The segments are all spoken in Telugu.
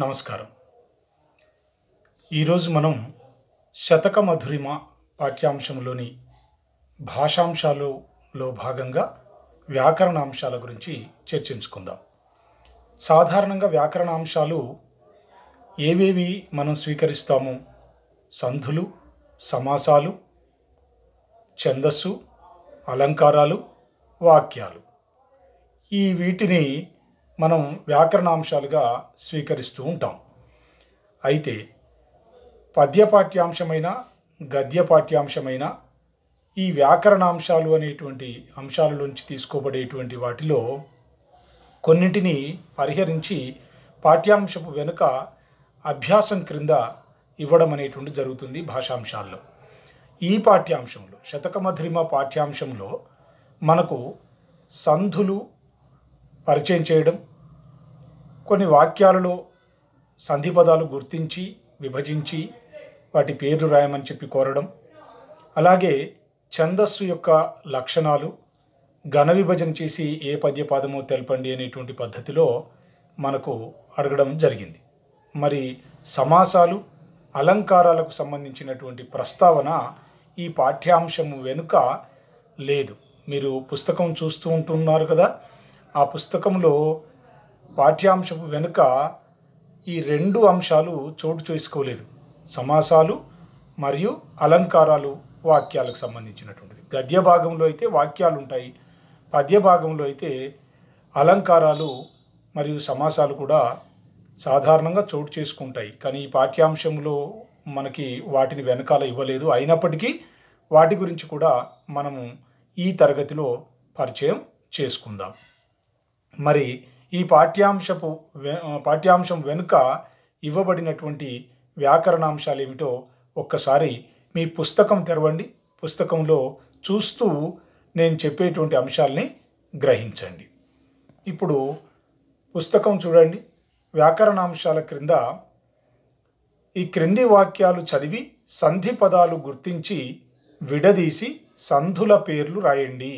నమస్కారం ఈరోజు మనం శతక మధురిమ పాఠ్యాంశంలోని భాషాంశాలలో భాగంగా వ్యాకరణాంశాల గురించి చర్చించుకుందాం సాధారణంగా వ్యాకరణాంశాలు ఏవేవి మనం స్వీకరిస్తాము సంధులు సమాసాలు ఛందస్సు అలంకారాలు వాక్యాలు ఈ వీటిని మనం వ్యాకరణాంశాలుగా స్వీకరిస్తూ ఉంటాం అయితే పద్య గద్యపాఠ్యాంశమైన గద్య ఈ వ్యాకరణాంశాలు అనేటువంటి అంశాల నుంచి తీసుకోబడేటువంటి వాటిలో కొన్నింటిని పరిహరించి పాఠ్యాంశపు వెనుక అభ్యాసం క్రింద ఇవ్వడం అనేటువంటి జరుగుతుంది భాషాంశాల్లో ఈ పాఠ్యాంశంలో శతకమధ్రిమ పాఠ్యాంశంలో మనకు సంధులు పరిచయం చేయడం కొన్ని వాక్యాలలో సంధిపదాలు గుర్తించి విభజించి వాటి పేర్లు రాయమని చెప్పి కోరడం అలాగే ఛందస్సు యొక్క లక్షణాలు ఘన విభజన చేసి ఏ పద్యపాదమో తెలపండి అనేటువంటి పద్ధతిలో మనకు అడగడం జరిగింది మరి సమాసాలు అలంకారాలకు సంబంధించినటువంటి ప్రస్తావన ఈ పాఠ్యాంశము వెనుక లేదు మీరు పుస్తకం చూస్తూ ఉంటున్నారు కదా ఆ పుస్తకంలో పాఠ్యాంశపు వెనుక ఈ రెండు అంశాలు చోటు చేసుకోలేదు సమాసాలు మరియు అలంకారాలు వాక్యాలకు సంబంధించినటువంటిది గద్య భాగంలో అయితే వాక్యాలు ఉంటాయి పద్య భాగంలో అయితే అలంకారాలు మరియు సమాసాలు కూడా సాధారణంగా చోటు చేసుకుంటాయి కానీ ఈ పాఠ్యాంశంలో మనకి వాటిని వెనకాల ఇవ్వలేదు అయినప్పటికీ వాటి గురించి కూడా మనము ఈ తరగతిలో పరిచయం చేసుకుందాం మరి ఈ పాఠ్యాంశపు పాఠ్యాంశం వెనుక ఇవ్వబడినటువంటి వ్యాకరణాంశాలు ఏమిటో ఒక్కసారి మీ పుస్తకం తెరవండి పుస్తకంలో చూస్తూ నేను చెప్పేటువంటి అంశాలని గ్రహించండి ఇప్పుడు పుస్తకం చూడండి వ్యాకరణాంశాల క్రింద ఈ క్రింది వాక్యాలు చదివి సంధి పదాలు గుర్తించి విడదీసి సంధుల పేర్లు రాయండి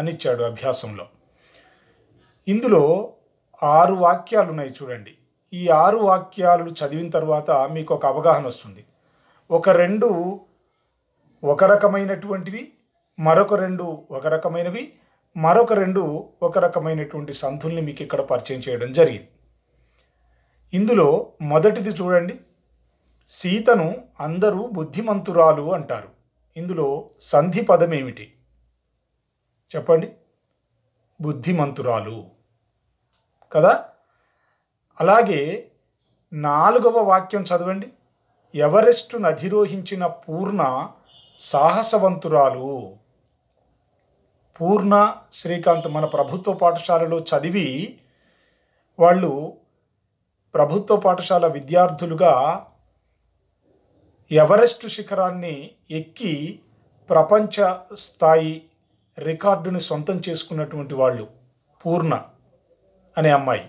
అనిచ్చాడు అభ్యాసంలో ఇందులో ఆరు వాక్యాలు ఉన్నాయి చూడండి ఈ ఆరు వాక్యాలు చదివిన తర్వాత మీకు ఒక అవగాహన వస్తుంది ఒక రెండు ఒక రకమైనటువంటివి మరొక రెండు ఒక రకమైనవి మరొక రెండు ఒక రకమైనటువంటి సంధుల్ని మీకు ఇక్కడ పరిచయం చేయడం జరిగింది ఇందులో మొదటిది చూడండి సీతను అందరూ బుద్ధిమంతురాలు అంటారు ఇందులో సంధి పదం ఏమిటి చెప్పండి బుద్ధిమంతురాలు కదా అలాగే నాలుగవ వాక్యం చదవండి ఎవరెస్టును అధిరోహించిన పూర్ణ సాహసవంతురాలు పూర్ణ శ్రీకాంత్ మన ప్రభుత్వ పాఠశాలలో చదివి వాళ్ళు ప్రభుత్వ పాఠశాల విద్యార్థులుగా ఎవరెస్ట్ శిఖరాన్ని ఎక్కి ప్రపంచ స్థాయి రికార్డుని సొంతం చేసుకున్నటువంటి వాళ్ళు పూర్ణ అనే అమ్మాయి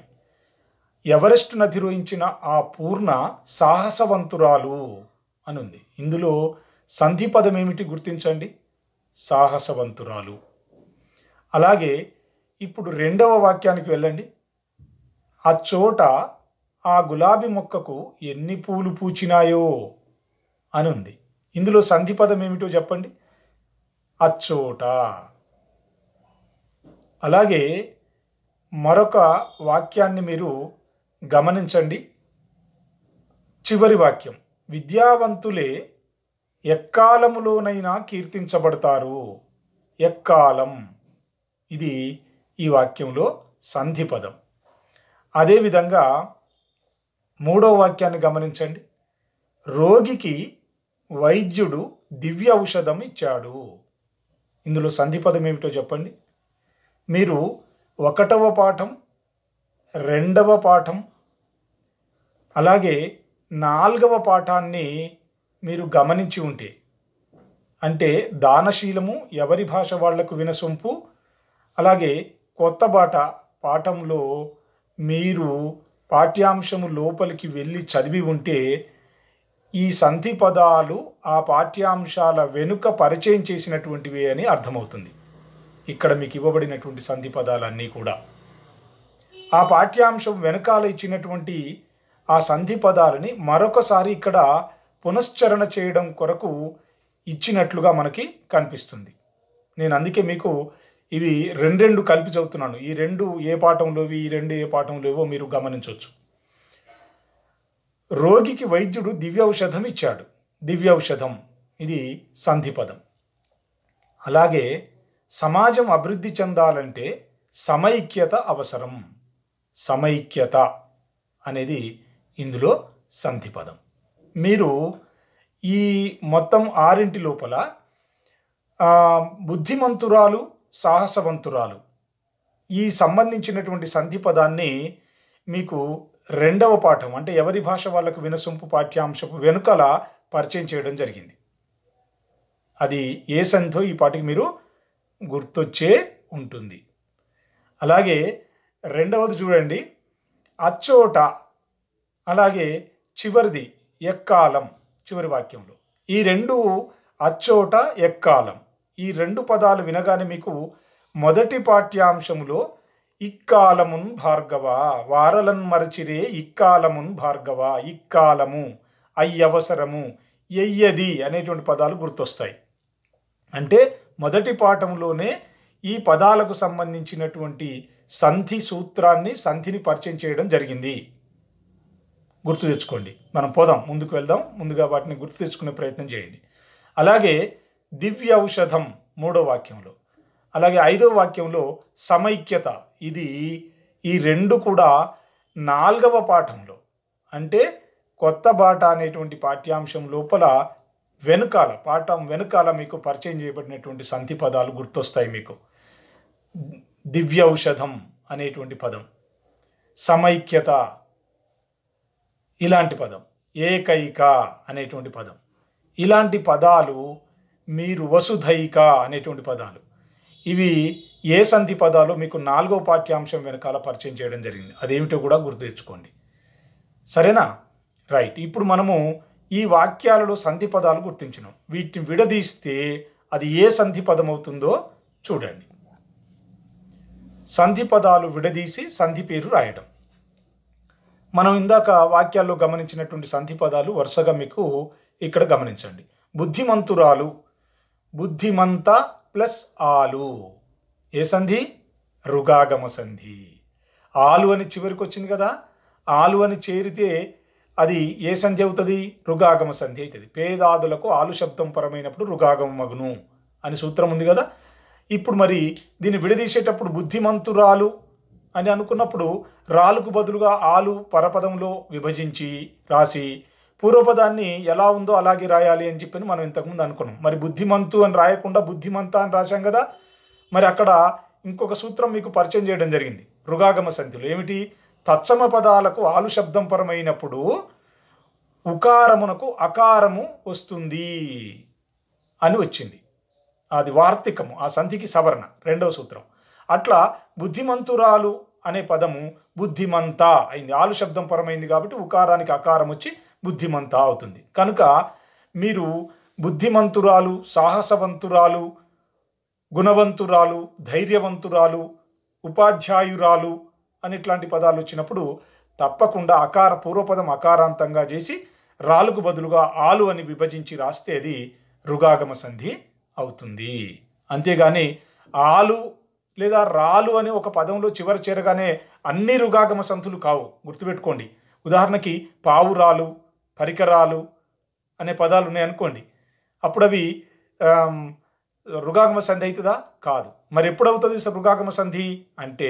ఎవరెస్ట్ అధిరోహించిన ఆ పూర్ణ సాహసవంతురాలు అనుంది ఇందులో సంధి పదం ఏమిటి గుర్తించండి సాహసవంతురాలు అలాగే ఇప్పుడు రెండవ వాక్యానికి వెళ్ళండి ఆ చోట ఆ గులాబీ మొక్కకు ఎన్ని పూలు పూచినాయో అనుంది ఇందులో సంధి పదం ఏమిటో చెప్పండి అచ్చోట అలాగే మరొక వాక్యాన్ని మీరు గమనించండి చివరి వాక్యం విద్యావంతులే ఎక్కాలములోనైనా కీర్తించబడతారు ఎక్కాలం ఇది ఈ వాక్యంలో సంధిపదం అదేవిధంగా మూడో వాక్యాన్ని గమనించండి రోగికి వైద్యుడు దివ్య ఔషధం ఇచ్చాడు ఇందులో సంధిపదం ఏమిటో చెప్పండి మీరు ఒకటవ పాఠం రెండవ పాఠం అలాగే నాలుగవ పాఠాన్ని మీరు గమనించి ఉంటే అంటే దానశీలము ఎవరి భాష వాళ్లకు వినసొంపు అలాగే కొత్త బాట పాఠంలో మీరు పాఠ్యాంశము లోపలికి వెళ్ళి చదివి ఉంటే ఈ సంధి పదాలు ఆ పాఠ్యాంశాల వెనుక పరిచయం చేసినటువంటివి అని అర్థమవుతుంది ఇక్కడ మీకు ఇవ్వబడినటువంటి సంధి పదాలన్నీ కూడా ఆ పాఠ్యాంశం వెనకాల ఇచ్చినటువంటి ఆ సంధి పదాలని మరొకసారి ఇక్కడ పునశ్చరణ చేయడం కొరకు ఇచ్చినట్లుగా మనకి కనిపిస్తుంది నేను అందుకే మీకు ఇవి రెండెండు కలిపి చదువుతున్నాను ఈ రెండు ఏ పాఠంలోవి ఈ రెండు ఏ పాఠంలోవో మీరు గమనించవచ్చు రోగికి వైద్యుడు దివ్యౌషధం ఇచ్చాడు దివ్యౌషధం ఇది సంధిపదం అలాగే సమాజం అభివృద్ధి చెందాలంటే సమైక్యత అవసరం సమైక్యత అనేది ఇందులో సంధిపదం మీరు ఈ మొత్తం ఆరింటి లోపల బుద్ధిమంతురాలు సాహసవంతురాలు ఈ సంబంధించినటువంటి సంధిపదాన్ని మీకు రెండవ పాఠం అంటే ఎవరి భాష వాళ్ళకు వినసొంపు పాఠ్యాంశపు వెనుకల పరిచయం చేయడం జరిగింది అది ఏ సంధో ఈ పాటికి మీరు గుర్తొచ్చే ఉంటుంది అలాగే రెండవది చూడండి అచ్చోట అలాగే చివరిది ఎక్కాలం చివరి వాక్యంలో ఈ రెండు అచ్చోట ఎక్కాలం ఈ రెండు పదాలు వినగానే మీకు మొదటి పాఠ్యాంశములో ఇక్కాలమున్ భార్గవ వారలన్ మరచిరే ఇక్కాలమున్ భార్గవ ఇక్కాలము అయ్యవసరము ఎయ్యది అనేటువంటి పదాలు గుర్తొస్తాయి అంటే మొదటి పాఠంలోనే ఈ పదాలకు సంబంధించినటువంటి సంధి సూత్రాన్ని సంధిని పరిచయం చేయడం జరిగింది గుర్తు తెచ్చుకోండి మనం పోదాం ముందుకు వెళ్దాం ముందుగా వాటిని గుర్తు తెచ్చుకునే ప్రయత్నం చేయండి అలాగే దివ్య ఔషధం మూడో వాక్యంలో అలాగే ఐదవ వాక్యంలో సమైక్యత ఇది ఈ రెండు కూడా నాలుగవ పాఠంలో అంటే కొత్త బాట అనేటువంటి పాఠ్యాంశం లోపల వెనుకాల పాఠం వెనుకాల మీకు పరిచయం చేయబడినటువంటి సంధి పదాలు గుర్తొస్తాయి మీకు దివ్య ఔషధం అనేటువంటి పదం సమైక్యత ఇలాంటి పదం ఏకైక అనేటువంటి పదం ఇలాంటి పదాలు మీరు వసుధైక అనేటువంటి పదాలు ఇవి ఏ సంధి పదాలు మీకు నాలుగో పాఠ్యాంశం వెనకాల పరిచయం చేయడం జరిగింది అదేమిటో కూడా గుర్తు తెచ్చుకోండి సరేనా రైట్ ఇప్పుడు మనము ఈ వాక్యాలలో సంధి పదాలు గుర్తించను వీటిని విడదీస్తే అది ఏ సంధి పదం అవుతుందో చూడండి సంధి పదాలు విడదీసి సంధి పేరు రాయడం మనం ఇందాక వాక్యాల్లో గమనించినటువంటి సంధి పదాలు వరుసగా మీకు ఇక్కడ గమనించండి బుద్ధిమంతురాలు బుద్ధిమంత ప్లస్ ఆలు ఏ సంధి రుగాగమ సంధి ఆలు అని చివరికి వచ్చింది కదా ఆలు అని చేరితే అది ఏ సంధి అవుతుంది రుగాగమ సంధి అవుతుంది పేదాదులకు ఆలు శబ్దం పరమైనప్పుడు రుగాగమ మగును అని సూత్రం ఉంది కదా ఇప్పుడు మరి దీన్ని విడదీసేటప్పుడు బుద్ధిమంతురాలు అని అనుకున్నప్పుడు రాలుకు బదులుగా ఆలు పరపదంలో విభజించి రాసి పూర్వపదాన్ని ఎలా ఉందో అలాగే రాయాలి అని చెప్పి మనం ఇంతకుముందు అనుకున్నాం మరి బుద్ధిమంతు అని రాయకుండా బుద్ధిమంత అని రాశాం కదా మరి అక్కడ ఇంకొక సూత్రం మీకు పరిచయం చేయడం జరిగింది రుగాగమ సంధిలో ఏమిటి తత్సమ పదాలకు ఆలు శబ్దం పరమైనప్పుడు ఉకారమునకు అకారము వస్తుంది అని వచ్చింది అది వార్తికము ఆ సంధికి సవరణ రెండవ సూత్రం అట్లా బుద్ధిమంతురాలు అనే పదము బుద్ధిమంత అయింది ఆలు శబ్దం పరమైంది కాబట్టి ఉకారానికి అకారం వచ్చి బుద్ధిమంత అవుతుంది కనుక మీరు బుద్ధిమంతురాలు సాహసవంతురాలు గుణవంతురాలు ధైర్యవంతురాలు ఉపాధ్యాయురాలు అని ఇట్లాంటి పదాలు వచ్చినప్పుడు తప్పకుండా అకార పూర్వపదం అకారాంతంగా చేసి రాలుకు బదులుగా ఆలు అని విభజించి రాస్తే అది రుగాగమ సంధి అవుతుంది అంతేగాని ఆలు లేదా రాలు అనే ఒక పదంలో చివరి చేరగానే అన్ని రుగాగమ సంతులు కావు గుర్తుపెట్టుకోండి ఉదాహరణకి పావురాలు పరికరాలు అనే పదాలు ఉన్నాయనుకోండి అప్పుడు అవి రుగాగమ సంధి అవుతుందా కాదు మరి ఎప్పుడవుతుంది రుగాగమ సంధి అంటే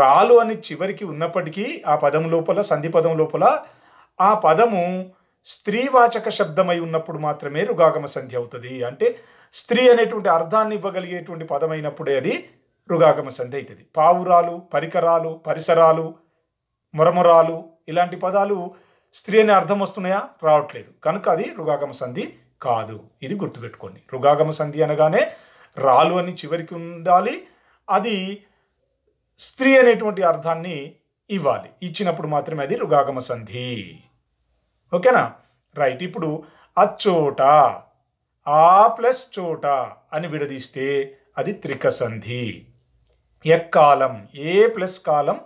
రాలు అని చివరికి ఉన్నప్పటికీ ఆ పదం లోపల సంధి పదం లోపల ఆ పదము స్త్రీవాచక శబ్దమై ఉన్నప్పుడు మాత్రమే రుగాగమ సంధి అవుతుంది అంటే స్త్రీ అనేటువంటి అర్థాన్ని ఇవ్వగలిగేటువంటి పదమైనప్పుడే అది రుగాగమ సంధి అవుతుంది పావురాలు పరికరాలు పరిసరాలు మురమురాలు ఇలాంటి పదాలు స్త్రీ అనే అర్థం వస్తున్నాయా రావట్లేదు కనుక అది రుగాగమ సంధి కాదు ఇది గుర్తుపెట్టుకోండి రుగాగమ సంధి అనగానే రాలు అని చివరికి ఉండాలి అది స్త్రీ అనేటువంటి అర్థాన్ని ఇవ్వాలి ఇచ్చినప్పుడు మాత్రమే అది రుగాగమ సంధి ఓకేనా రైట్ ఇప్పుడు అచ్చోట ఆ ప్లస్ చోట అని విడదీస్తే అది త్రిక సంధి ఎక్కాలం ఏ ప్లస్ కాలం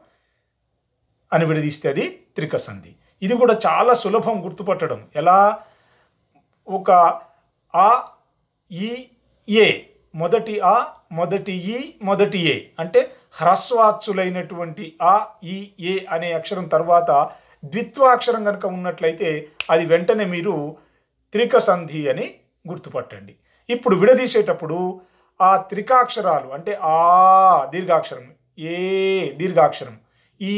అని విడదీస్తే అది త్రిక సంధి ఇది కూడా చాలా సులభం గుర్తుపట్టడం ఎలా ఒక ఆ ఈ ఏ మొదటి ఆ మొదటి ఈ మొదటి ఏ అంటే హ్రస్వాచ్చులైనటువంటి ఆ ఈ ఏ అనే అక్షరం తర్వాత ద్విత్వాక్షరం కనుక ఉన్నట్లయితే అది వెంటనే మీరు త్రిక సంధి అని గుర్తుపట్టండి ఇప్పుడు విడదీసేటప్పుడు ఆ త్రికాక్షరాలు అంటే ఆ దీర్ఘాక్షరం ఏ దీర్ఘాక్షరం ఈ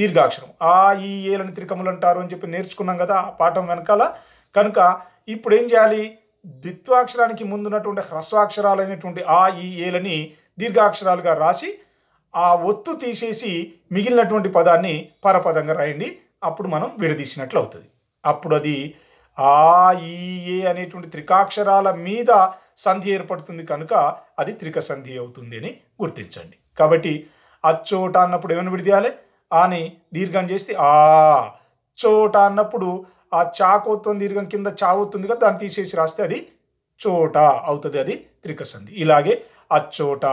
దీర్ఘాక్షరం ఆ ఈ ఏలను త్రికములు అంటారు అని చెప్పి నేర్చుకున్నాం కదా ఆ పాఠం వెనకాల కనుక ఇప్పుడు ఏం చేయాలి ద్విత్వాక్షరానికి ముందున్నటువంటి హ్రస్వాక్షరాలు అయినటువంటి ఆ ఈ ఏలని దీర్ఘాక్షరాలుగా రాసి ఆ ఒత్తు తీసేసి మిగిలినటువంటి పదాన్ని పరపదంగా రాయండి అప్పుడు మనం విడదీసినట్లు అవుతుంది అప్పుడు అది ఆ ఈ ఏ అనేటువంటి త్రికాక్షరాల మీద సంధి ఏర్పడుతుంది కనుక అది త్రిక సంధి అవుతుంది అని గుర్తించండి కాబట్టి అచ్చోట అన్నప్పుడు ఏమైనా విడదీయాలి అని దీర్ఘం చేస్తే ఆ చోట అన్నప్పుడు ఆ చాకోత్వం దీర్ఘం కింద చావుతుంది కదా దాన్ని తీసేసి రాస్తే అది చోట అవుతుంది అది త్రిక సంధి ఇలాగే అచ్చోట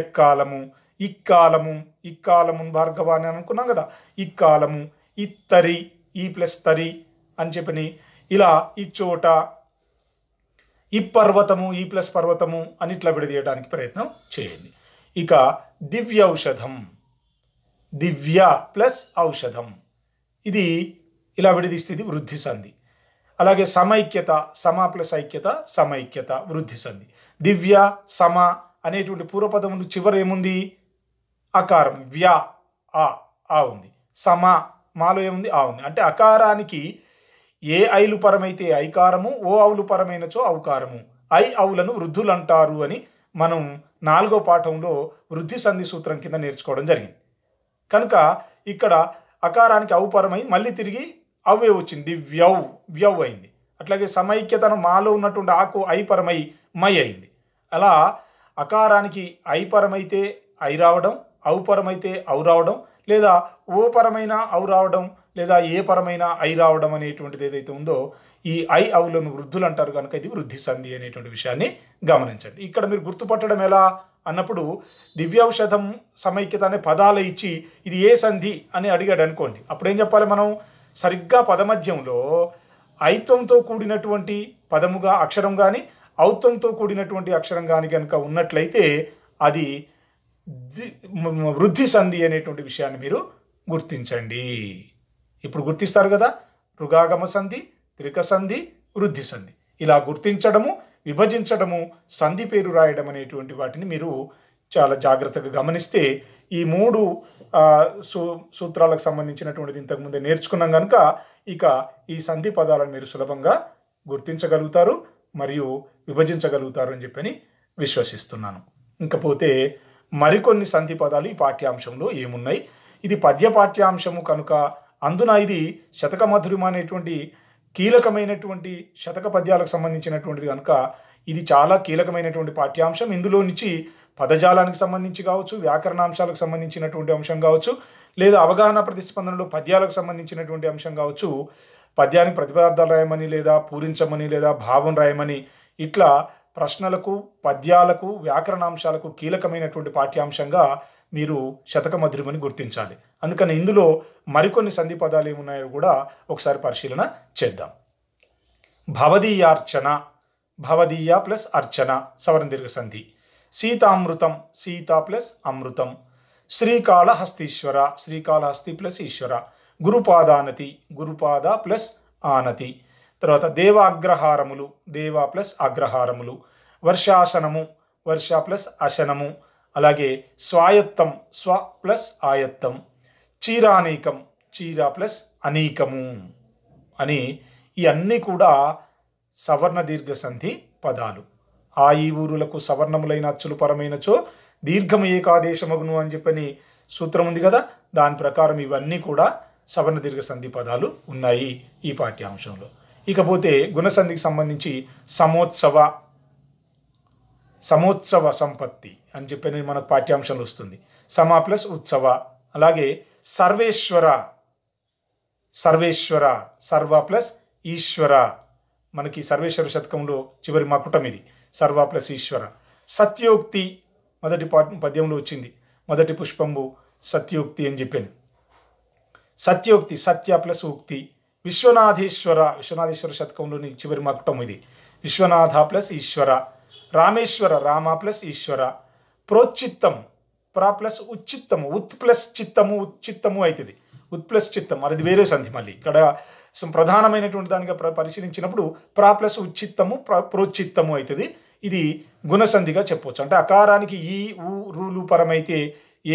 ఎక్కాలము ఇక్కాలము ఇక్కాలము భార్గవ అని అనుకున్నాం కదా ఇక్కాలము ఇత్తరి ఈ ప్లస్ తరి అని చెప్పని ఇలా ఇచ్చోట ఈ పర్వతము ఈ ప్లస్ పర్వతము అని ఇట్లా విడదీయడానికి ప్రయత్నం చేయండి ఇక దివ్య ఔషధం దివ్య ప్లస్ ఔషధం ఇది ఇలా విడదీస్తే ఇది వృద్ధి సంధి అలాగే సమైక్యత సమ ప్లస్ ఐక్యత సమైక్యత వృద్ధి సంధి దివ్య సమ అనేటువంటి పూర్వపదములు చివర ఏముంది అకారం వ్యా ఆ ఆ ఉంది సమా మాలో ఏముంది ఆ ఉంది అంటే అకారానికి ఏ ఐలు పరమైతే ఐకారము ఓ అవులు పరమైనచో అవుకారము ఐ అవులను వృద్ధులు అంటారు అని మనం నాలుగో పాఠంలో వృద్ధి సంధి సూత్రం కింద నేర్చుకోవడం జరిగింది కనుక ఇక్కడ అకారానికి అవుపరమై మళ్ళీ తిరిగి అవే వచ్చింది వ్యౌ వ్యౌ అయింది అట్లాగే సమైక్యతనం మాలో ఉన్నటువంటి ఆకు ఐపరమై మై అయింది అలా అకారానికి ఐపరమైతే ఐ రావడం అవుపరమైతే అవు రావడం లేదా ఓ పరమైన అవు రావడం లేదా ఏ పరమైన ఐ రావడం అనేటువంటిది ఏదైతే ఉందో ఈ ఐ అవులను వృద్ధులు అంటారు కనుక ఇది వృద్ధి సంధి అనేటువంటి విషయాన్ని గమనించండి ఇక్కడ మీరు గుర్తుపట్టడం ఎలా అన్నప్పుడు దివ్యౌషధం సమైక్యత అనే పదాలు ఇచ్చి ఇది ఏ సంధి అని అడిగాడు అనుకోండి అప్పుడు ఏం చెప్పాలి మనం సరిగ్గా పదమధ్యంలో ఐత్వంతో కూడినటువంటి పదముగా అక్షరం కానీ ఔత్వంతో కూడినటువంటి అక్షరం కానీ కనుక ఉన్నట్లయితే అది వృద్ధి సంధి అనేటువంటి విషయాన్ని మీరు గుర్తించండి ఇప్పుడు గుర్తిస్తారు కదా రుగాగమ సంధి త్రిక సంధి వృద్ధి సంధి ఇలా గుర్తించడము విభజించడము సంధి పేరు రాయడం అనేటువంటి వాటిని మీరు చాలా జాగ్రత్తగా గమనిస్తే ఈ మూడు సూ సూత్రాలకు సంబంధించినటువంటిది ఇంతకుముందే నేర్చుకున్నాం కనుక ఇక ఈ సంధి పదాలను మీరు సులభంగా గుర్తించగలుగుతారు మరియు విభజించగలుగుతారు అని చెప్పని విశ్వసిస్తున్నాను ఇంకపోతే మరికొన్ని సంధి పదాలు ఈ పాఠ్యాంశంలో ఏమున్నాయి ఇది పద్య పాఠ్యాంశము కనుక అందున ఇది శతక మధురిమ అనేటువంటి కీలకమైనటువంటి శతక పద్యాలకు సంబంధించినటువంటిది కనుక ఇది చాలా కీలకమైనటువంటి పాఠ్యాంశం ఇందులో నుంచి పదజాలానికి సంబంధించి కావచ్చు వ్యాకరణాంశాలకు సంబంధించినటువంటి అంశం కావచ్చు లేదా అవగాహన ప్రతిస్పందనలో పద్యాలకు సంబంధించినటువంటి అంశం కావచ్చు పద్యానికి ప్రతిపదార్థాలు రాయమని లేదా పూరించమని లేదా భావం రాయమని ఇట్లా ప్రశ్నలకు పద్యాలకు వ్యాకరణాంశాలకు కీలకమైనటువంటి పాఠ్యాంశంగా మీరు శతక గుర్తించాలి అందుకని ఇందులో మరికొన్ని సంధి పదాలు ఏమున్నాయో కూడా ఒకసారి పరిశీలన చేద్దాం భవదీయార్చన భవదీయ ప్లస్ అర్చన సవరణ దీర్ఘ సంధి సీతామృతం సీత ప్లస్ అమృతం శ్రీకాళహస్తీశ్వర శ్రీకాళహస్తి ప్లస్ ఈశ్వర గురుపాదానతి గురుపాద ప్లస్ ఆనతి తర్వాత దేవాగ్రహారములు దేవా దేవ ప్లస్ అగ్రహారములు వర్షాసనము వర్ష ప్లస్ అశనము అలాగే స్వాయత్తం స్వ ప్లస్ ఆయత్తం చీరానీకం చీర ప్లస్ అనీకము అని ఈ అన్నీ కూడా సవర్ణ దీర్ఘ సంధి పదాలు ఆ ఈ ఊరులకు సవర్ణములైన అచ్చులు పరమైనచో దీర్ఘం ఏకాదేశమగును అని చెప్పని సూత్రం ఉంది కదా దాని ప్రకారం ఇవన్నీ కూడా సవర్ణ దీర్ఘ సంధి పదాలు ఉన్నాయి ఈ పాఠ్యాంశంలో ఇకపోతే గుణసంధికి సంబంధించి సమోత్సవ సమోత్సవ సంపత్తి అని చెప్పి మన పాఠ్యాంశంలో వస్తుంది సమా ప్లస్ ఉత్సవ అలాగే సర్వేశ్వర సర్వేశ్వర సర్వ ప్లస్ ఈశ్వర మనకి సర్వేశ్వర శతకంలో చివరి మకుటం ఇది సర్వ ప్లస్ ఈశ్వర సత్యోక్తి మొదటి పా పద్యంలో వచ్చింది మొదటి పుష్పంబు సత్యోక్తి అని చెప్పాను సత్యోక్తి సత్య ప్లస్ ఉక్తి విశ్వనాథేశ్వర విశ్వనాథేశ్వర శతకంలోని చివరి మకుటం ఇది విశ్వనాథ ప్లస్ ఈశ్వర రామేశ్వర రామ ప్లస్ ఈశ్వర ప్రోచిత్తం ప్రా ప్లస్ ఉచిత్తము ఉత్ ప్లస్ చిత్తము ఉచ్చిత్తము అవుతుంది ఉత్ ప్లస్ చిత్తం అది వేరే సంధి మళ్ళీ ఇక్కడ ప్రధానమైనటువంటి దానిగా పరిశీలించినప్పుడు ప్రా ప్లస్ ప్ర ప్రోచిత్తము అవుతుంది ఇది గుణసంధిగా చెప్పవచ్చు అంటే అకారానికి ఈ ఊ రూలు పరమైతే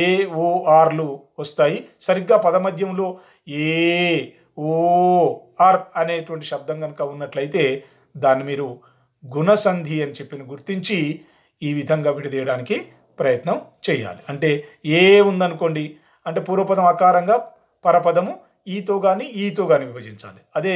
ఏ ఓ ఆర్లు వస్తాయి సరిగ్గా పదమధ్యంలో ఏ ఓ ఆర్ అనేటువంటి శబ్దం కనుక ఉన్నట్లయితే దాన్ని మీరు గుణసంధి అని చెప్పిన గుర్తించి ఈ విధంగా విడదీయడానికి ప్రయత్నం చేయాలి అంటే ఏ ఉందనుకోండి అంటే పూర్వపదం ఆకారంగా పరపదము ఈతో కానీ ఈతో కానీ విభజించాలి అదే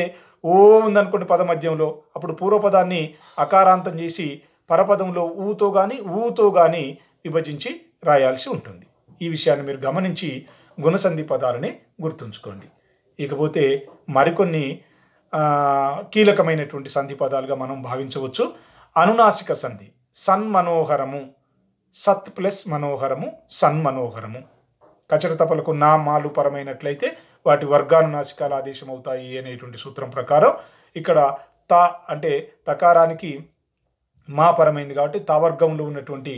ఓ ఉందనుకోండి పద మధ్యంలో అప్పుడు పూర్వపదాన్ని అకారాంతం చేసి పరపదంలో ఊతో కానీ ఊతో కానీ విభజించి రాయాల్సి ఉంటుంది ఈ విషయాన్ని మీరు గమనించి గుణసంధి పదాలని గుర్తుంచుకోండి ఇకపోతే మరికొన్ని కీలకమైనటువంటి సంధి పదాలుగా మనం భావించవచ్చు అనునాసిక సంధి సన్మనోహరము సత్ ప్లస్ మనోహరము సన్మనోహరము కచరతపలకు నా మాలు పరమైనట్లయితే వాటి వర్గానునాసికాలు ఆదేశం అవుతాయి అనేటువంటి సూత్రం ప్రకారం ఇక్కడ త అంటే తకారానికి మా పరమైంది కాబట్టి త వర్గంలో ఉన్నటువంటి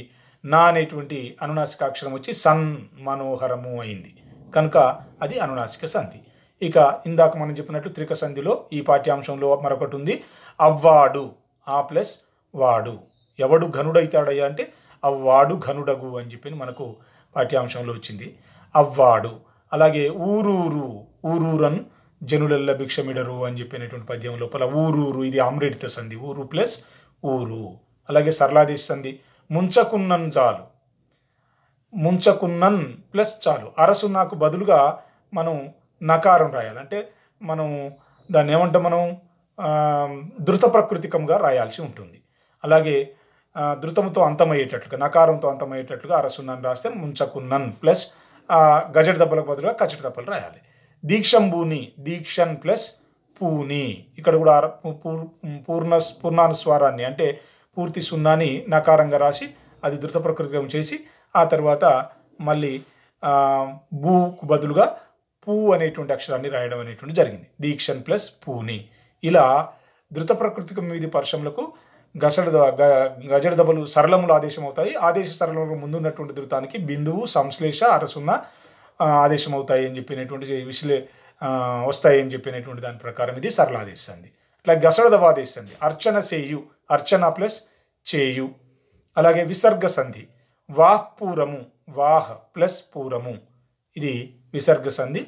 నా అనేటువంటి అనునాసిక అక్షరం వచ్చి సన్ మనోహరము అయింది కనుక అది అనునాసిక సంధి ఇక ఇందాక మనం చెప్పినట్టు త్రిక సంధిలో ఈ పాఠ్యాంశంలో మరొకటి ఉంది అవ్వాడు ఆ ప్లస్ వాడు ఎవడు ఘనుడైతాడయ్యా అంటే అవ్వాడు ఘనుడగు అని చెప్పి మనకు పాఠ్యాంశంలో వచ్చింది అవ్వాడు అలాగే ఊరూరు ఊరూరన్ జనులెల్ల భిక్షమిడరు అని చెప్పినటువంటి పద్యం లోపల ఊరూరు ఇది ఆమ్రేడిత సంధి ఊరు ప్లస్ ఊరు అలాగే సరళాదేశ సంధి ముంచకున్నన్ చాలు ముంచకున్నన్ ప్లస్ చాలు అరసు నాకు బదులుగా మనం నకారం రాయాలి అంటే మనం దాన్ని ఏమంటే మనం ధృత ప్రకృతికంగా రాయాల్సి ఉంటుంది అలాగే ధృతముతో అంతమయ్యేటట్లుగా నకారంతో అంతమయ్యేటట్లుగా అరసున్నన్ రాస్తే ముంచకున్నన్ ప్లస్ గజట దెబ్బలకు బదులుగా కచ్చటి దెబ్బలు రాయాలి దీక్షం భూని దీక్షన్ ప్లస్ పూని ఇక్కడ కూడా పూర్ణ పూర్ణానుస్వారాన్ని అంటే పూర్తి సున్నాని నకారంగా రాసి అది ధృత ప్రకృతికం చేసి ఆ తర్వాత మళ్ళీ భూకు బదులుగా పూ అనేటువంటి అక్షరాన్ని రాయడం అనేటువంటి జరిగింది దీక్షన్ ప్లస్ పూని ఇలా ధృత ప్రకృతిక మీది పరిశ్రమలకు గసడ గజడ దబలు సరళములు ఆదేశం అవుతాయి ఆదేశ ముందు ఉన్నటువంటి ధృతానికి బిందువు సంశ్లేష అరసున్న ఆదేశం అవుతాయి అని చెప్పినటువంటి విశ్లే వస్తాయి అని చెప్పినటువంటి దాని ప్రకారం ఇది సరళ ఆదేశంది అట్లా గసడ దవాదేశంది అర్చన చేయు అర్చన ప్లస్ చేయు అలాగే విసర్గ సంధి వాహ్ పూరము వాహ్ ప్లస్ పూరము ఇది విసర్గ సంధి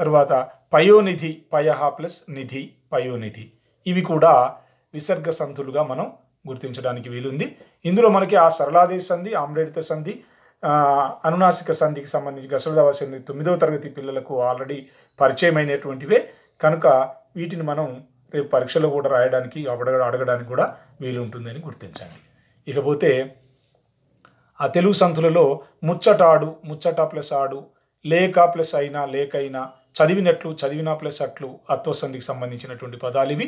తర్వాత పయోనిధి పయహ ప్లస్ నిధి పయోనిధి ఇవి కూడా విసర్గ సంతులుగా మనం గుర్తించడానికి వీలుంది ఇందులో మనకి ఆ సరళాదేశ సంధి ఆమ్రేడిత సంధి అనునాసిక సంధికి సంబంధించి గసలదావ సంధి తొమ్మిదవ తరగతి పిల్లలకు ఆల్రెడీ పరిచయమైనటువంటివే కనుక వీటిని మనం రేపు పరీక్షలో కూడా రాయడానికి అడగడానికి కూడా వీలుంటుందని గుర్తించండి ఇకపోతే ఆ తెలుగు సంతులలో ముచ్చటాడు ముచ్చట ప్లస్ ఆడు లేక ప్లస్ అయినా లేకైనా చదివినట్లు చదివిన ప్లస్ అట్లు అత్వసంధికి సంబంధించినటువంటి పదాలు ఇవి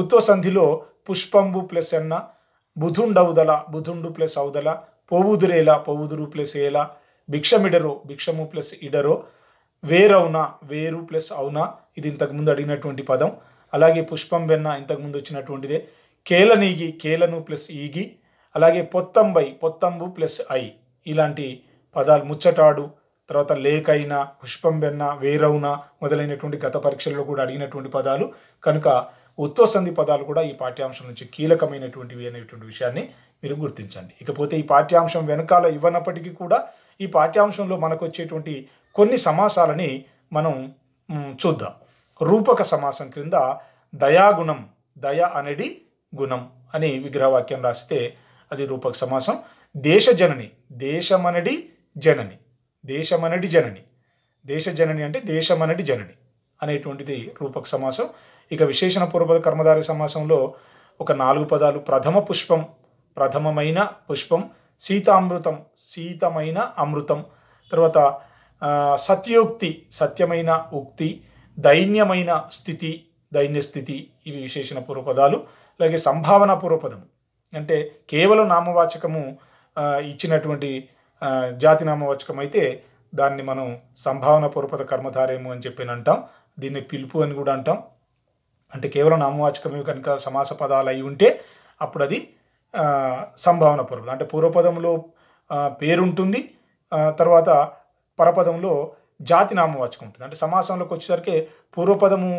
ఉత్వసంధిలో పుష్పంబు ప్లస్ ఎన్న బుధుండవుదల బుధుండు ప్లస్ అవుదల పోవుదురేల పోవుదురు ప్లస్ ఏల భిక్షమిడరో భిక్షము ప్లస్ ఇడరో వేరవునా వేరు ప్లస్ అవునా ఇది ఇంతకుముందు అడిగినటువంటి పదం అలాగే పుష్పం వెన్న ఇంతకుముందు వచ్చినటువంటిదే కేలనీగి కేలను ప్లస్ ఈగి అలాగే పొత్తంబై పొత్తంబు ప్లస్ ఐ ఇలాంటి పదాలు ముచ్చటాడు తర్వాత లేక్ పుష్పం వెన్న వేరవున మొదలైనటువంటి గత పరీక్షల్లో కూడా అడిగినటువంటి పదాలు కనుక ఉత్తోసంధి పదాలు కూడా ఈ పాఠ్యాంశం నుంచి కీలకమైనటువంటివి అనేటువంటి విషయాన్ని మీరు గుర్తించండి ఇకపోతే ఈ పాఠ్యాంశం వెనకాల ఇవ్వనప్పటికీ కూడా ఈ పాఠ్యాంశంలో మనకు వచ్చేటువంటి కొన్ని సమాసాలని మనం చూద్దాం రూపక సమాసం క్రింద దయాగుణం దయ అనేది గుణం అని విగ్రహవాక్యం రాస్తే అది రూపక సమాసం దేశజనని దేశమనడి జనని దేశమనటి జనని దేశ జనని అంటే దేశమనటి జనని అనేటువంటిది రూపక సమాసం ఇక విశేషణ పూర్వపద కర్మధారి సమాసంలో ఒక నాలుగు పదాలు ప్రథమ పుష్పం ప్రథమమైన పుష్పం సీతామృతం సీతమైన అమృతం తర్వాత సత్యోక్తి సత్యమైన ఉక్తి దైన్యమైన స్థితి దైన్య స్థితి ఇవి విశేషణ పూర్వపదాలు అలాగే సంభావన పూర్వపదము అంటే కేవలం నామవాచకము ఇచ్చినటువంటి వచకం అయితే దాన్ని మనం సంభావన పూర్వత కర్మధారేము అని చెప్పి అంటాం దీన్ని పిలుపు అని కూడా అంటాం అంటే కేవలం నామవాచకమే కనుక సమాస పదాలు అయి ఉంటే అప్పుడు అది సంభావన పూర్వం అంటే పూర్వపదంలో పేరుంటుంది తర్వాత పరపదంలో జాతి నామవాచకం ఉంటుంది అంటే సమాసంలోకి వచ్చేసరికి పూర్వపదము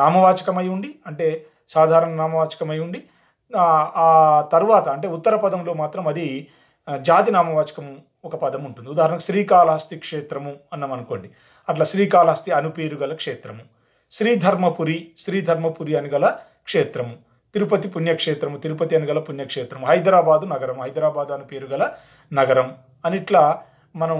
నామవాచకమై ఉండి అంటే సాధారణ నామవాచకమై ఉండి ఆ తర్వాత అంటే ఉత్తర పదంలో మాత్రం అది జాతి నామవాచకము ఒక పదం ఉంటుంది ఉదాహరణకు శ్రీకాళహస్తి క్షేత్రము అన్నాం అనుకోండి అట్లా శ్రీకాళహస్తి అనుపేరు గల క్షేత్రము శ్రీధర్మపురి శ్రీధర్మపురి అని గల క్షేత్రము తిరుపతి పుణ్యక్షేత్రము తిరుపతి అని గల పుణ్యక్షేత్రము హైదరాబాదు నగరం హైదరాబాద్ అని పేరు గల నగరం అని ఇట్లా మనం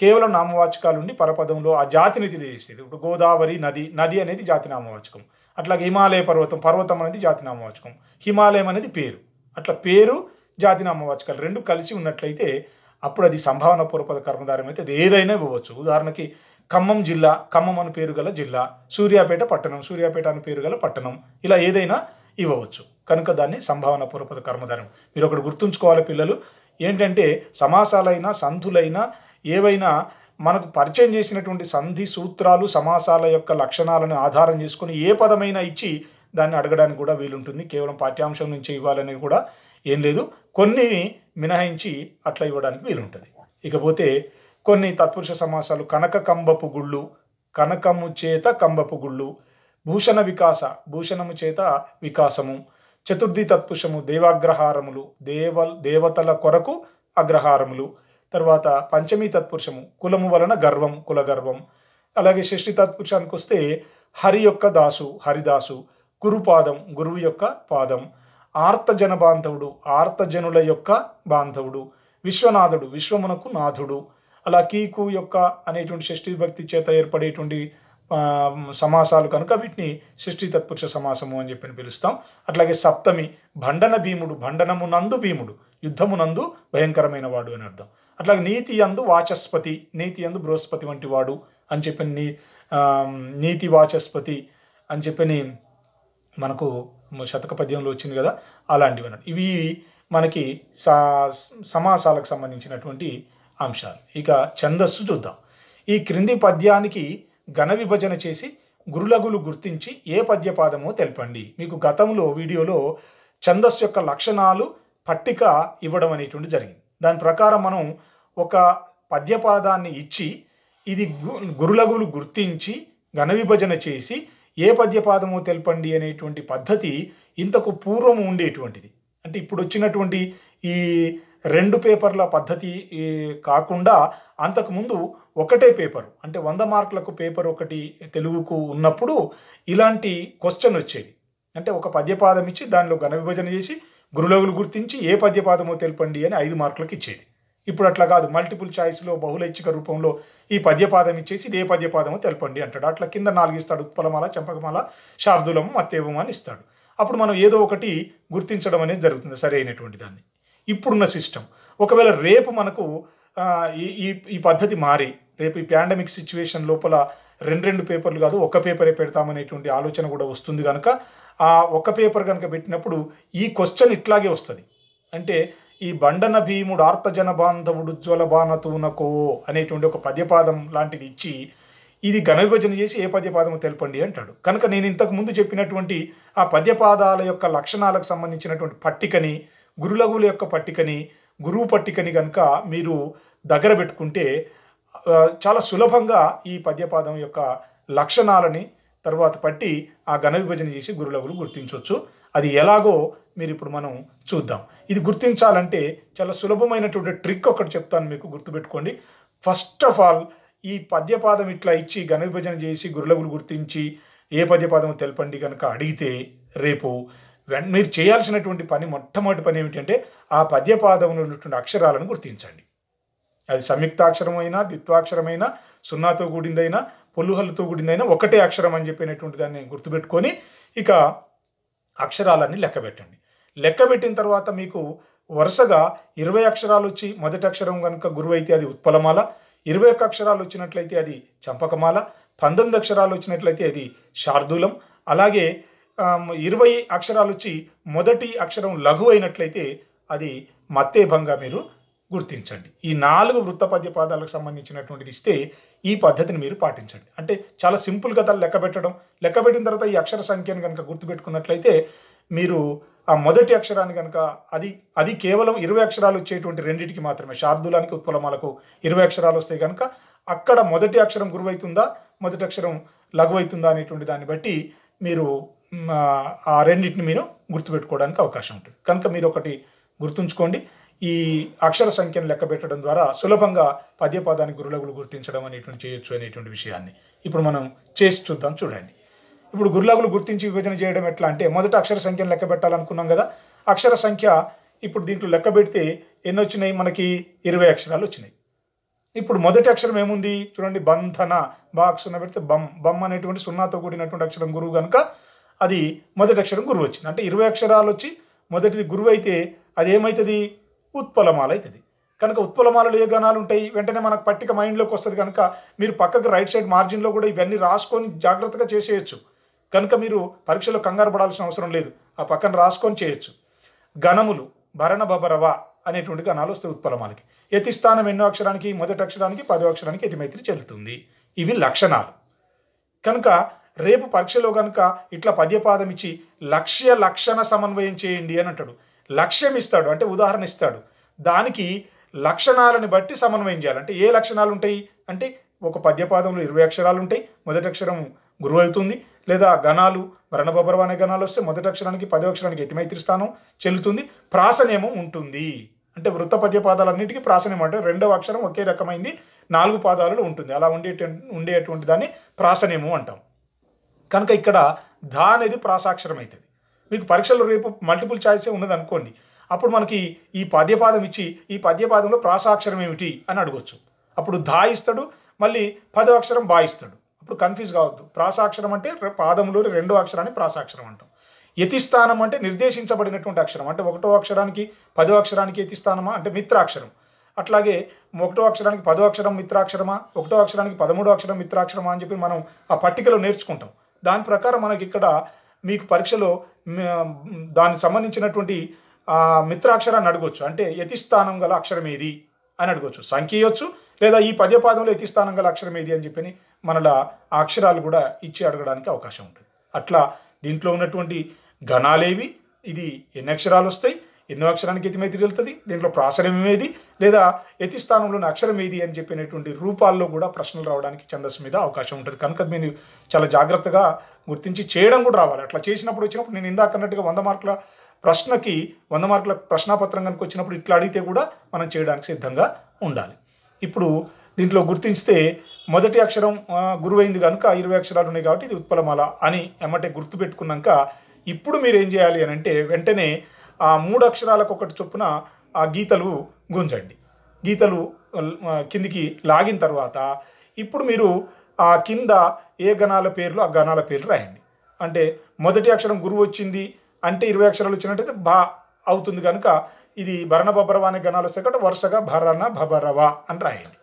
కేవలం నామవాచకాలు ఉండి పరపదంలో ఆ జాతిని తెలియజేసేది ఇప్పుడు గోదావరి నది నది అనేది జాతి నామవాచకం అట్లాగే హిమాలయ పర్వతం పర్వతం అనేది జాతి నామవాచకం హిమాలయం అనేది పేరు అట్లా పేరు జాతినామ వాచకాలు రెండు కలిసి ఉన్నట్లయితే అప్పుడు అది సంభావన పూర్వపద కర్మధారం అయితే అది ఏదైనా ఇవ్వచ్చు ఉదాహరణకి ఖమ్మం జిల్లా ఖమ్మం అని పేరు గల జిల్లా సూర్యాపేట పట్టణం సూర్యాపేట అని పేరు గల పట్టణం ఇలా ఏదైనా ఇవ్వవచ్చు కనుక దాన్ని సంభావన పూర్వపద కర్మధారం మీరు ఒకటి గుర్తుంచుకోవాలి పిల్లలు ఏంటంటే సమాసాలైనా సంధులైనా ఏవైనా మనకు పరిచయం చేసినటువంటి సంధి సూత్రాలు సమాసాల యొక్క లక్షణాలను ఆధారం చేసుకుని ఏ పదమైనా ఇచ్చి దాన్ని అడగడానికి కూడా వీలుంటుంది కేవలం పాఠ్యాంశం నుంచి ఇవ్వాలని కూడా ఏం లేదు కొన్ని మినహాయించి అట్లా ఇవ్వడానికి వీలుంటుంది ఇకపోతే కొన్ని తత్పురుష సమాసాలు కనక కంబపు గుళ్ళు కనకము చేత కంబపు గుళ్ళు భూషణ వికాస భూషణము చేత వికాసము చతుర్థి తత్పురుషము దేవాగ్రహారములు దేవ దేవతల కొరకు అగ్రహారములు తర్వాత పంచమీ తత్పురుషము కులము వలన గర్వం కులగర్వం అలాగే షష్ఠి తత్పురుషానికి వస్తే హరి యొక్క దాసు హరిదాసు గురుపాదం గురువు యొక్క పాదం ఆర్తజన బాంధవుడు ఆర్తజనుల యొక్క బాంధవుడు విశ్వనాథుడు విశ్వమునకు నాథుడు అలా కీకు యొక్క అనేటువంటి షష్ఠి విభక్తి చేత ఏర్పడేటువంటి సమాసాలు కనుక వీటిని షష్ఠీ తత్పురుష సమాసము అని చెప్పి పిలుస్తాం అట్లాగే సప్తమి భండన భీముడు భండనమునందు భీముడు యుద్ధమునందు భయంకరమైన వాడు అని అర్థం అట్లాగే నీతి అందు వాచస్పతి నీతి అందు బృహస్పతి వంటి వాడు అని చెప్పి నీ నీతి వాచస్పతి అని చెప్పని మనకు శతక పద్యంలో వచ్చింది కదా అలాంటివి అన్నట్టు ఇవి మనకి సా సమాసాలకు సంబంధించినటువంటి అంశాలు ఇక ఛందస్సు చూద్దాం ఈ క్రింది పద్యానికి ఘన విభజన చేసి గురులగులు గుర్తించి ఏ పద్యపాదమో తెలపండి మీకు గతంలో వీడియోలో ఛందస్సు యొక్క లక్షణాలు పట్టిక ఇవ్వడం అనేటువంటి జరిగింది దాని ప్రకారం మనం ఒక పద్యపాదాన్ని ఇచ్చి ఇది గురులగులు గుర్తించి ఘన విభజన చేసి ఏ పద్యపాదమో తెలపండి అనేటువంటి పద్ధతి ఇంతకు పూర్వం ఉండేటువంటిది అంటే ఇప్పుడు వచ్చినటువంటి ఈ రెండు పేపర్ల పద్ధతి కాకుండా అంతకుముందు ఒకటే పేపరు అంటే వంద మార్కులకు పేపర్ ఒకటి తెలుగుకు ఉన్నప్పుడు ఇలాంటి క్వశ్చన్ వచ్చేది అంటే ఒక పద్యపాదం ఇచ్చి దానిలో ఘన విభజన చేసి గురులవులు గుర్తించి ఏ పద్యపాదమో తెలిపండి అని ఐదు మార్కులకు ఇచ్చేది ఇప్పుడు అట్లా కాదు మల్టిపుల్ ఛాయిస్లో బహుళైచ్ఛిక రూపంలో ఈ పద్యపాదం ఇచ్చేసి ఇదే పద్యపాదమో తెలపండి అంటాడు అట్లా కింద నాలుగు ఇస్తాడు ఉత్పలమాల చంపకమాల శార్దులము మత్తేవము అని ఇస్తాడు అప్పుడు మనం ఏదో ఒకటి గుర్తించడం అనేది జరుగుతుంది సరైనటువంటి దాన్ని ఇప్పుడున్న సిస్టమ్ ఒకవేళ రేపు మనకు ఈ ఈ పద్ధతి మారి రేపు ఈ పాండమిక్ సిచ్యువేషన్ లోపల రెండు రెండు పేపర్లు కాదు ఒక పేపరే పెడతామనేటువంటి ఆలోచన కూడా వస్తుంది కనుక ఆ ఒక్క పేపర్ కనుక పెట్టినప్పుడు ఈ క్వశ్చన్ ఇట్లాగే వస్తుంది అంటే ఈ బండన భీముడు ఆర్తజన బాంధవుడు జ్వలబానతూనకో అనేటువంటి ఒక పద్యపాదం లాంటిది ఇచ్చి ఇది ఘన విభజన చేసి ఏ పద్యపాదము తెలపండి అంటాడు కనుక నేను ఇంతకు ముందు చెప్పినటువంటి ఆ పద్యపాదాల యొక్క లక్షణాలకు సంబంధించినటువంటి పట్టికని గురులఘువుల యొక్క పట్టికని గురువు పట్టికని కనుక మీరు దగ్గర పెట్టుకుంటే చాలా సులభంగా ఈ పద్యపాదం యొక్క లక్షణాలని తర్వాత పట్టి ఆ ఘన విభజన చేసి గురులఘులు గుర్తించవచ్చు అది ఎలాగో మీరు ఇప్పుడు మనం చూద్దాం ఇది గుర్తించాలంటే చాలా సులభమైనటువంటి ట్రిక్ ఒకటి చెప్తాను మీకు గుర్తుపెట్టుకోండి ఫస్ట్ ఆఫ్ ఆల్ ఈ పద్యపాదం ఇట్లా ఇచ్చి ఘన విభజన చేసి గురులగులు గుర్తించి ఏ పద్యపాదం తెలపండి కనుక అడిగితే రేపు మీరు చేయాల్సినటువంటి పని మొట్టమొదటి పని ఏమిటంటే ఆ పద్యపాదంలో ఉన్నటువంటి అక్షరాలను గుర్తించండి అది సంయుక్తాక్షరమైనా ద్విత్వాక్షరమైనా సున్నాతో కూడిందైనా పొల్లుహల్లుతో కూడిందైనా ఒకటే అక్షరం అని చెప్పినటువంటి దాన్ని గుర్తుపెట్టుకొని ఇక అక్షరాలన్నీ లెక్క పెట్టండి లెక్క పెట్టిన తర్వాత మీకు వరుసగా ఇరవై అక్షరాలు వచ్చి మొదటి అక్షరం కనుక గురువు అయితే అది ఉత్పలమాల ఇరవై ఒక్క అక్షరాలు వచ్చినట్లయితే అది చంపకమాల పంతొమ్మిది అక్షరాలు వచ్చినట్లయితే అది శార్దూలం అలాగే ఇరవై అక్షరాలు వచ్చి మొదటి అక్షరం లఘు అయినట్లయితే అది మత్తేభంగా మీరు గుర్తించండి ఈ నాలుగు వృత్తపద్య పాదాలకు సంబంధించినటువంటిది ఇస్తే ఈ పద్ధతిని మీరు పాటించండి అంటే చాలా సింపుల్గా దాన్ని లెక్క పెట్టడం లెక్క పెట్టిన తర్వాత ఈ అక్షర సంఖ్యను కనుక గుర్తుపెట్టుకున్నట్లయితే మీరు ఆ మొదటి అక్షరాన్ని కనుక అది అది కేవలం ఇరవై అక్షరాలు వచ్చేటువంటి రెండింటికి మాత్రమే శార్దులానికి ఉత్పలమాలకు ఇరవై అక్షరాలు వస్తాయి కనుక అక్కడ మొదటి అక్షరం గురువైతుందా మొదటి అక్షరం లఘువైతుందా అనేటువంటి దాన్ని బట్టి మీరు ఆ రెండింటిని మీరు గుర్తుపెట్టుకోవడానికి అవకాశం ఉంటుంది కనుక మీరు ఒకటి గుర్తుంచుకోండి ఈ అక్షర సంఖ్యను లెక్క పెట్టడం ద్వారా సులభంగా పద్యపాదానికి గురులగులు గుర్తించడం అనేటువంటి చేయొచ్చు అనేటువంటి విషయాన్ని ఇప్పుడు మనం చేసి చూద్దాం చూడండి ఇప్పుడు గుర్లాగులు గుర్తించి విభజన చేయడం ఎట్లా అంటే మొదట అక్షర సంఖ్యను లెక్క పెట్టాలనుకున్నాం కదా అక్షర సంఖ్య ఇప్పుడు దీంట్లో లెక్క పెడితే ఎన్ని వచ్చినాయి మనకి ఇరవై అక్షరాలు వచ్చినాయి ఇప్పుడు మొదటి అక్షరం ఏముంది చూడండి బంధన బా అక్షరం పెడితే బమ్ బమ్ అనేటువంటి సున్నాతో కూడినటువంటి అక్షరం గురువు కనుక అది మొదటి అక్షరం గురువు వచ్చింది అంటే ఇరవై అక్షరాలు వచ్చి మొదటిది గురువు అయితే అది ఏమవుతుంది ఉత్పలమాల అవుతుంది కనుక ఉత్పలమాలలో ఏ గణాలు ఉంటాయి వెంటనే మనకు పట్టిక మైండ్లోకి వస్తుంది కనుక మీరు పక్కకు రైట్ సైడ్ మార్జిన్లో కూడా ఇవన్నీ రాసుకొని జాగ్రత్తగా చేసేయచ్చు కనుక మీరు పరీక్షలో కంగారు పడాల్సిన అవసరం లేదు ఆ పక్కన రాసుకొని చేయొచ్చు గణములు భరణ బబరవ అనేటువంటి గణాలు వస్తాయి ఉత్పలమానికి యతిస్థానం ఎన్నో అక్షరానికి మొదటి అక్షరానికి పదో అక్షరానికి యతిమైత్రి చెల్లుతుంది ఇవి లక్షణాలు కనుక రేపు పరీక్షలో కనుక ఇట్లా పద్యపాదం ఇచ్చి లక్ష్య లక్షణ సమన్వయం చేయండి అని అంటాడు లక్ష్యం ఇస్తాడు అంటే ఉదాహరణ ఇస్తాడు దానికి లక్షణాలను బట్టి సమన్వయం చేయాలి అంటే ఏ లక్షణాలు ఉంటాయి అంటే ఒక పద్యపాదంలో ఇరవై అక్షరాలు ఉంటాయి మొదటి అక్షరం గురువు అవుతుంది లేదా గణాలు వర్ణబొబరవ అనే గణాలు వస్తే మొదటి అక్షరానికి పదో అక్షరానికి ఎతిమైత్రి స్థానం చెల్లుతుంది ప్రాసనేమం ఉంటుంది అంటే వృత్త పద్య పాదాలన్నింటికి ప్రాసనేమం అంటే రెండవ అక్షరం ఒకే రకమైంది నాలుగు పాదాలలో ఉంటుంది అలా ఉండే ఉండేటువంటి దాన్ని ప్రాసనేమం అంటాం కనుక ఇక్కడ ధా అనేది ప్రాసాక్షరం అవుతుంది మీకు పరీక్షలు రేపు మల్టిపుల్ ఉన్నది ఉన్నదనుకోండి అప్పుడు మనకి ఈ పద్యపాదం ఇచ్చి ఈ పద్యపాదంలో ప్రాసాక్షరం ఏమిటి అని అడగొచ్చు అప్పుడు ధా ఇస్తాడు మళ్ళీ పదో అక్షరం బా ఇస్తాడు అప్పుడు కన్ఫ్యూజ్ కావద్దు ప్రాసాక్షరం అంటే పాదంలో రెండో అక్షరాన్ని ప్రాసాక్షరం అంటాం యతిస్థానం అంటే నిర్దేశించబడినటువంటి అక్షరం అంటే ఒకటో అక్షరానికి పదో అక్షరానికి యతిస్థానమా అంటే మిత్రాక్షరం అట్లాగే ఒకటో అక్షరానికి పదో అక్షరం మిత్రాక్షరమా ఒకటో అక్షరానికి పదమూడో అక్షరం మిత్రాక్షరమా అని చెప్పి మనం ఆ పట్టికలో నేర్చుకుంటాం దాని ప్రకారం మనకి ఇక్కడ మీకు పరీక్షలో దానికి సంబంధించినటువంటి మిత్రాక్షరాన్ని అడగవచ్చు అంటే యతిస్థానం గల అక్షరం ఏది అని అడగవచ్చు సంఖ్య ఇవ్వచ్చు లేదా ఈ పద్యపాదంలో యతిస్థానం గల అక్షరం ఏది అని చెప్పి మనలా అక్షరాలు కూడా ఇచ్చి అడగడానికి అవకాశం ఉంటుంది అట్లా దీంట్లో ఉన్నటువంటి గణాలేవి ఇది ఎన్ని అక్షరాలు వస్తాయి ఎన్నో అక్షరానికి ఎతిమే తిరుగుతుంది దీంట్లో ప్రాసరం ఏది లేదా ఎతి స్థానంలోని అక్షరం ఏది అని చెప్పినటువంటి రూపాల్లో కూడా ప్రశ్నలు రావడానికి ఛందస్సు మీద అవకాశం ఉంటుంది కనుక నేను చాలా జాగ్రత్తగా గుర్తించి చేయడం కూడా రావాలి అట్లా చేసినప్పుడు వచ్చినప్పుడు నేను ఇందాక అన్నట్టుగా వంద మార్కుల ప్రశ్నకి వంద మార్కుల ప్రశ్నాపత్రం కనుక వచ్చినప్పుడు ఇట్లా అడిగితే కూడా మనం చేయడానికి సిద్ధంగా ఉండాలి ఇప్పుడు దీంట్లో గుర్తించితే మొదటి అక్షరం గురువైంది కనుక ఇరవై అక్షరాలు ఉన్నాయి కాబట్టి ఇది ఉత్పలమాల అని గుర్తు గుర్తుపెట్టుకున్నాక ఇప్పుడు మీరు ఏం చేయాలి అని అంటే వెంటనే ఆ మూడు అక్షరాలకు ఒకటి చొప్పున ఆ గీతలు గుంజండి గీతలు కిందికి లాగిన తర్వాత ఇప్పుడు మీరు ఆ కింద ఏ గణాల పేర్లు ఆ గణాల పేర్లు రాయండి అంటే మొదటి అక్షరం గురువు వచ్చింది అంటే ఇరవై అక్షరాలు వచ్చినట్టయితే బా అవుతుంది కనుక ఇది భరణ బబరవ అనే గణాలు వస్తే కాబట్టి వరుసగా భరణ భబరవ అని రాయండి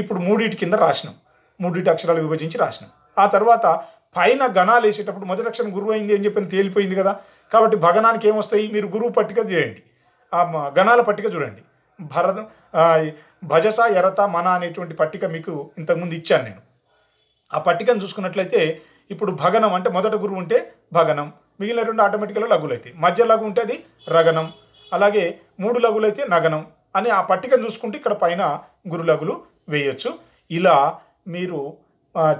ఇప్పుడు మూడింటి కింద రాసినాం మూడింటి అక్షరాలు విభజించి రాసినాం ఆ తర్వాత పైన గణాలు వేసేటప్పుడు మొదటి అక్షరం గురువు అయింది అని చెప్పి తేలిపోయింది కదా కాబట్టి భగనానికి ఏమొస్తాయి మీరు గురువు పట్టిక చేయండి ఆ గణాల పట్టిక చూడండి భరత భజస ఎరత మన అనేటువంటి పట్టిక మీకు ఇంతకుముందు ఇచ్చాను నేను ఆ పట్టికను చూసుకున్నట్లయితే ఇప్పుడు భగనం అంటే మొదట గురువు ఉంటే భగనం మిగిలినటువంటి ఆటోమేటిక్గా లఘులు అవుతాయి మధ్య లఘు ఉంటే అది రగనం అలాగే మూడు లఘులైతే నగనం అని ఆ పట్టికను చూసుకుంటే ఇక్కడ పైన గురు లఘులు వేయొచ్చు ఇలా మీరు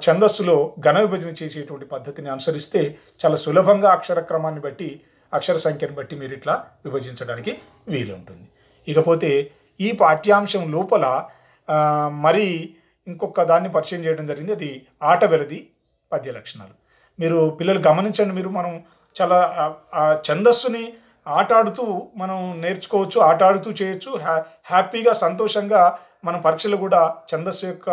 ఛందస్సులో ఘన విభజన చేసేటువంటి పద్ధతిని అనుసరిస్తే చాలా సులభంగా అక్షర క్రమాన్ని బట్టి అక్షర సంఖ్యను బట్టి మీరు ఇట్లా విభజించడానికి వీలు ఉంటుంది ఇకపోతే ఈ పాఠ్యాంశం లోపల మరి ఇంకొక దాన్ని పరిచయం చేయడం జరిగింది అది ఆట వెలది పద్య లక్షణాలు మీరు పిల్లలు గమనించండి మీరు మనం చాలా ఆ ఛందస్సుని ఆటాడుతూ మనం నేర్చుకోవచ్చు ఆటాడుతూ చేయొచ్చు హ్యా హ్యాపీగా సంతోషంగా మనం పరీక్షలు కూడా ఛందస్సు యొక్క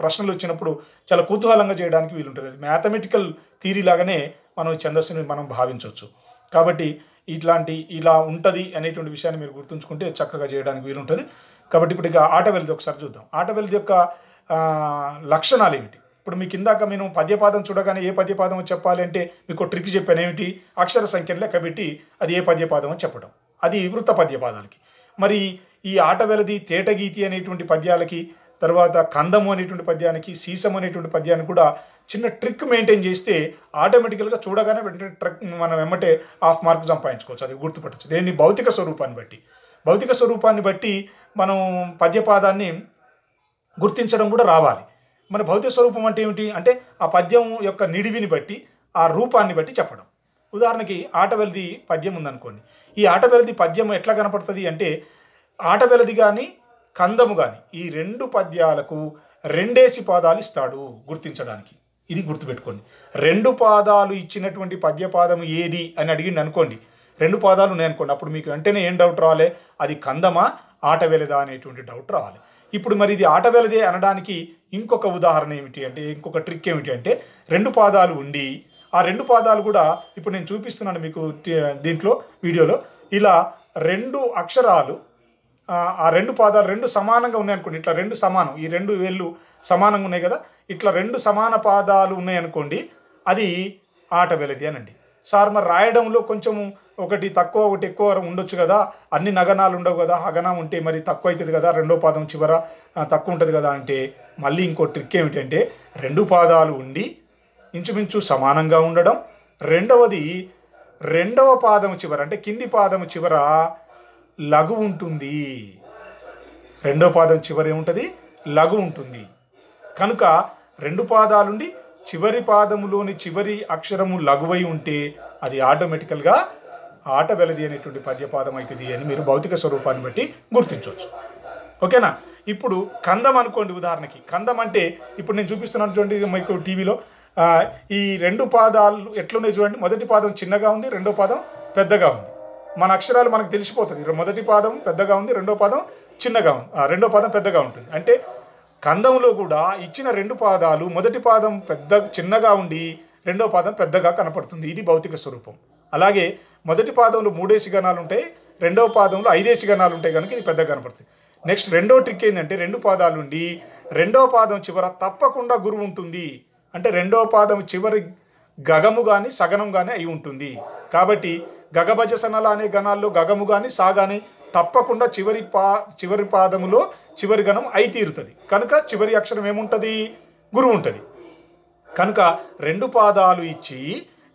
ప్రశ్నలు వచ్చినప్పుడు చాలా కుతూహలంగా చేయడానికి వీలుంటుంది మ్యాథమెటికల్ థీరీ లాగానే మనం ఛందస్సుని మనం భావించవచ్చు కాబట్టి ఇట్లాంటి ఇలా ఉంటుంది అనేటువంటి విషయాన్ని మీరు గుర్తుంచుకుంటే చక్కగా చేయడానికి వీలుంటుంది కాబట్టి ఇప్పుడు ఇక ఆట వెలిది ఒకసారి చూద్దాం ఆట వెలిది యొక్క లక్షణాలు ఏమిటి ఇప్పుడు మీకు ఇందాక మేము పద్యపాదం చూడగానే ఏ పద్యపాదం చెప్పాలి అంటే మీకు ట్రిక్ చెప్పాను ఏమిటి అక్షర సంఖ్యను లెక్కబెట్టి అది ఏ పద్యపాదం చెప్పడం అది వృత్త పద్యపాదాలకి మరి ఈ ఆటవెలది తేటగీతి అనేటువంటి పద్యాలకి తర్వాత కందము అనేటువంటి పద్యానికి సీసం అనేటువంటి పద్యానికి కూడా చిన్న ట్రిక్ మెయింటైన్ చేస్తే ఆటోమేటికల్గా చూడగానే వెంటనే ట్రక్ మనం వెంబటే హాఫ్ మార్క్ సంపాదించుకోవచ్చు అది గుర్తుపట్టచ్చు దేన్ని భౌతిక స్వరూపాన్ని బట్టి భౌతిక స్వరూపాన్ని బట్టి మనం పద్యపాదాన్ని గుర్తించడం కూడా రావాలి మన భౌతిక స్వరూపం అంటే ఏమిటి అంటే ఆ పద్యం యొక్క నిడివిని బట్టి ఆ రూపాన్ని బట్టి చెప్పడం ఉదాహరణకి ఆటవెలది పద్యం ఉందనుకోండి ఈ ఆటవెల్ది పద్యం ఎట్లా కనపడుతుంది అంటే ఆటవెలది కానీ కందము కానీ ఈ రెండు పద్యాలకు రెండేసి పాదాలు ఇస్తాడు గుర్తించడానికి ఇది గుర్తుపెట్టుకోండి రెండు పాదాలు ఇచ్చినటువంటి పద్యపాదము ఏది అని అడిగిండి అనుకోండి రెండు పాదాలు ఉన్నాయి అనుకోండి అప్పుడు మీకు వెంటనే ఏం డౌట్ రావాలి అది కందమా ఆటవెలదా అనేటువంటి డౌట్ రావాలి ఇప్పుడు మరి ఇది ఆటవెలదే అనడానికి ఇంకొక ఉదాహరణ ఏమిటి అంటే ఇంకొక ట్రిక్ ఏమిటి అంటే రెండు పాదాలు ఉండి ఆ రెండు పాదాలు కూడా ఇప్పుడు నేను చూపిస్తున్నాను మీకు దీంట్లో వీడియోలో ఇలా రెండు అక్షరాలు ఆ రెండు పాదాలు రెండు సమానంగా ఉన్నాయనుకోండి ఇట్లా రెండు సమానం ఈ రెండు వేళ్ళు సమానంగా ఉన్నాయి కదా ఇట్లా రెండు సమాన పాదాలు ఉన్నాయనుకోండి అది ఆట వెలది అనండి సార్ మరి రాయడంలో కొంచెం ఒకటి తక్కువ ఒకటి ఎక్కువ ఉండొచ్చు కదా అన్ని నగనాలు ఉండవు కదా హగనం ఉంటే మరి తక్కువ అవుతుంది కదా రెండో పాదం చివర తక్కువ ఉంటుంది కదా అంటే మళ్ళీ ఇంకో ట్రిక్ ఏమిటంటే రెండు పాదాలు ఉండి ఇంచుమించు సమానంగా ఉండడం రెండవది రెండవ పాదము చివర అంటే కింది పాదము చివర లఘు ఉంటుంది రెండో పాదం చివరి ఉంటుంది లఘు ఉంటుంది కనుక రెండు పాదాలుండి చివరి పాదములోని చివరి అక్షరము లఘువై ఉంటే అది ఆటోమేటికల్గా ఆట వెలది అనేటువంటి పద్యపాదం అవుతుంది అని మీరు భౌతిక స్వరూపాన్ని బట్టి గుర్తించవచ్చు ఓకేనా ఇప్పుడు కందం అనుకోండి ఉదాహరణకి కందం అంటే ఇప్పుడు నేను చూపిస్తున్నాను చూడండి మీకు టీవీలో ఈ రెండు పాదాలు ఎట్లున్నాయి చూడండి మొదటి పాదం చిన్నగా ఉంది రెండో పాదం పెద్దగా ఉంది మన అక్షరాలు మనకు తెలిసిపోతుంది మొదటి పాదం పెద్దగా ఉంది రెండో పాదం చిన్నగా ఉంది రెండో పాదం పెద్దగా ఉంటుంది అంటే కందంలో కూడా ఇచ్చిన రెండు పాదాలు మొదటి పాదం పెద్ద చిన్నగా ఉండి రెండో పాదం పెద్దగా కనపడుతుంది ఇది భౌతిక స్వరూపం అలాగే మొదటి పాదంలో మూడేసి గణాలు ఉంటాయి రెండో పాదంలో ఐదేసి గణాలు ఉంటాయి కనుక ఇది పెద్దగా కనపడుతుంది నెక్స్ట్ రెండో ట్రిక్ ఏంటంటే రెండు పాదాలు ఉండి రెండో పాదం చివర తప్పకుండా గురువు ఉంటుంది అంటే రెండో పాదం చివరి గగము కానీ సగనం కానీ అయి ఉంటుంది కాబట్టి గగభజసనల అనే గణాల్లో గగము కానీ సా కానీ తప్పకుండా చివరి పా చివరి పాదములో చివరి గణం అయి తీరుతుంది కనుక చివరి అక్షరం ఏముంటుంది గురువు ఉంటుంది కనుక రెండు పాదాలు ఇచ్చి